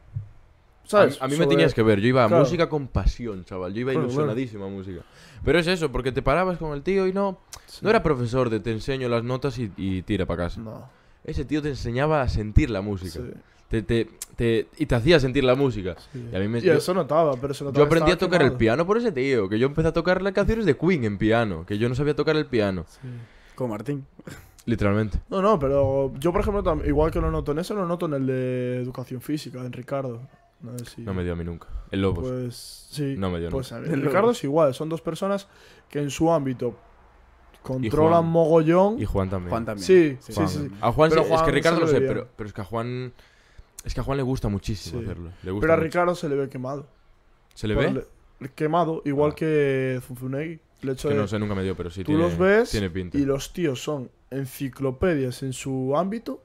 ¿Sabes? A, mí me tenías que ver, yo iba a música
con pasión, chaval. Yo iba ilusionadísima a música. Pero es eso, porque te parabas con el tío y no. No era profesor de te enseño las notas y, tira para casa. No. Ese tío te enseñaba a sentir la música. Te, y te hacía sentir la música. Y, a mí me, yo, eso
notaba, pero eso notaba Yo aprendí a tocar el
piano por ese tío, que yo empecé a tocar las canciones de Queen en piano, que yo no sabía tocar el piano. Sí. Martín. Literalmente.
No, no, pero yo, por ejemplo, igual que lo noto en eso, lo noto en el de educación física, en Ricardo. No, me dio a
mí nunca. El Lobos. Pues sí. No me dio pues, nunca. El Ricardo
es igual. Son dos personas que en su ámbito controlan mogollón. Y Juan también. Juan también. Sí, sí, sí, A Juan, es que Ricardo lo sé, pero,
pero, es que a Juan. Es que a Juan le gusta muchísimo hacerlo. Le gusta pero a
Ricardo se le ve quemado. ¿Se le ve? Pues quemado, igual ah. que Zunzunegui. que no sé, nunca me dio, pero sí. Tú los ves tiene pinta. y los tíos son enciclopedias en su ámbito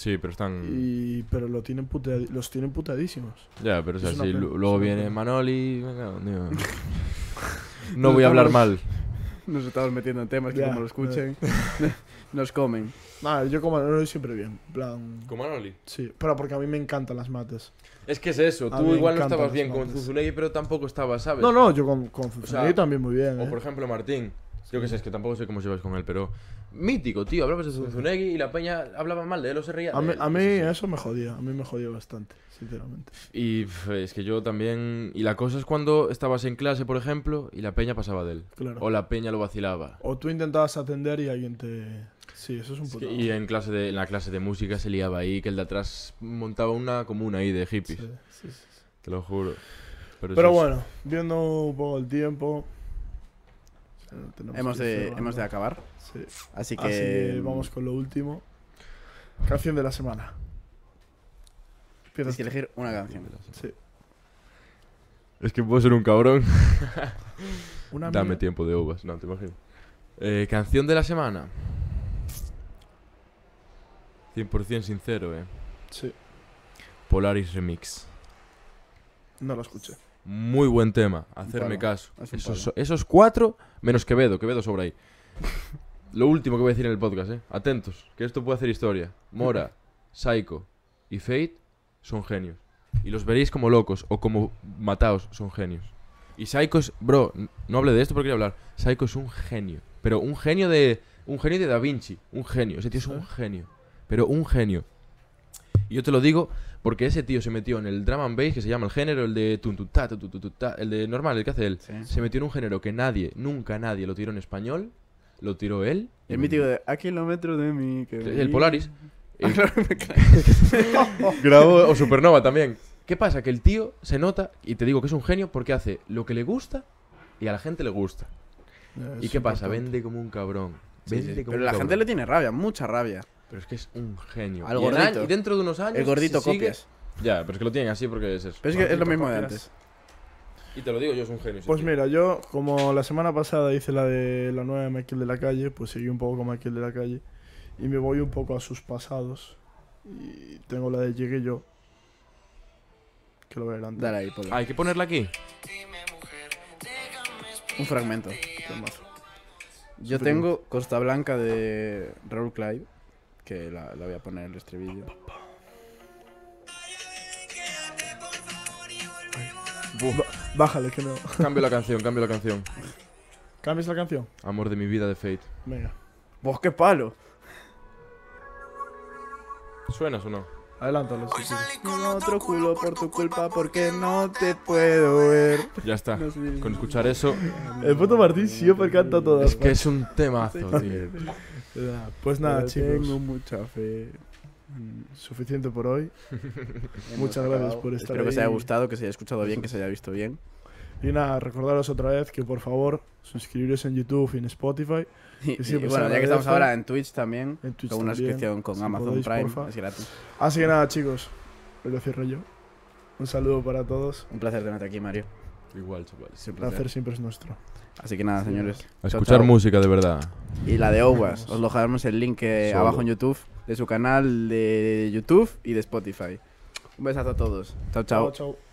Sí, pero están.
pero lo tienen los tienen putadísimos.
Ya, pero es Luego viene Manoli. No, voy a hablar mal.
Nos estamos metiendo en temas que, como lo eh. escuchen,
nos comen. Ah, yo como Manoli siempre bien. ¿Con Manoli? Sí, pero porque a mí me encantan las mates. Es que es eso, tú igual no estabas bien con
Zuzunegui, pero tampoco estabas, ¿sabes? No, no, yo con, con también muy bien. O ¿eh? por ejemplo, Martín. Yo que sé, es que tampoco sé cómo llevas con él, pero. Mítico, tío. Hablabas de Zunegui y la peña hablaba mal de él o se reía. a, mí,
a eso me jodía, a mí me jodía bastante, sinceramente.
Y es que yo también. Y la cosa es cuando estabas en clase, por ejemplo, y la peña pasaba de él. O la peña lo vacilaba.
O tú intentabas atender y alguien te. Sí, eso es un puto. y
en, clase de, la clase de música se liaba ahí, que el de atrás montaba una comuna ahí de hippies. Sí, sí, Te lo juro. pero bueno,
viendo un poco el tiempo
hemos, de, acabar.
Así que... Mm. vamos con lo último. Canción de la semana.
Tienes que elegir una canción.
Es que puedo ser un cabrón. Dame tiempo de uvas, no te imagino. Eh, canción de la semana. 100% sincero, eh. Sí. Polaris Remix. No lo escuché. Muy buen tema, hacerme caso. esos, cuatro, menos Quevedo, Quevedo sobre ahí. Lo último que voy a decir en el podcast, ¿eh? Atentos, que esto puede hacer historia. Mora, Psycho y Fate son genios. Y los veréis como locos o como mataos son genios. Y Psycho es, bro, no hable de esto porque quería hablar. Psycho es un genio, pero un genio de un genio de Da Vinci, un genio, ese tío es un genio, pero un genio. Y yo te lo digo porque ese tío se metió en el drum and bass, que se llama el género, el de tun, el de normal, el que hace él. Se metió en un género que nadie, nunca nadie lo tiró en español, lo tiró él. El mítico de a kilómetros de mí. el Polaris. Ah, eh, o Supernova también. ¿Qué pasa? Que el tío se nota, y te digo que es un genio, porque hace lo que le gusta y a la gente le gusta. ¿Y qué pasa? Vende como un cabrón. Pero la gente
le tiene rabia, mucha rabia.
Pero es que es un genio. Al gordito. y dentro de unos años. El gordito copias. Ya, pero es que lo tienen así porque es eso. es que es lo mismo de antes. Y te lo digo, yo es un genio. Pues
mira, yo, como la semana pasada hice la de la nueva de Michael de la calle, pues seguí un poco con Michael de la calle. Y me voy un poco a sus pasados. Y tengo la de Llegué yo. Que lo voy adelante. Dale ahí, ah, Hay que ponerla
aquí.
Un fragmento. Yo tengo Costa Blanca de Raúl Clive que la, voy a poner el estribillo.
vídeo. bájale, que no. Cambio la canción, cambio la canción.
¿Cambias la canción?
Amor de mi vida de Fate.
Venga. Vos qué palo. ¿Suenas o no? Adelántalo. Sí,
otro culo por tu culpa porque no te puedo ver.
Ya está. Con escuchar eso.
El puto Martín siempre canta todo Es que es
un temazo, tío.
Pues nada, chicos. Tengo
mucha fe. Suficiente por hoy. Muchas gracias por estar Espero que os haya gustado,
que se haya escuchado bien, que se haya visto bien. Y
nada, recordaros otra vez que por favor suscribiros en YouTube y en Spotify. Y, bueno, ya que estamos ahora en
Twitch también, con una suscripción con Amazon Prime, es gratis. Así
que nada, chicos, lo cierro yo. Un saludo para todos. Un placer tenerte aquí, Mario. Igual, chaval. El placer
siempre es nuestro. Así que nada, señores. A escuchar música
de verdad. Y la de
Owas. Os dejaremos el link eh, abajo en YouTube de su canal de YouTube y de Spotify. Un besazo a todos. chao, chao.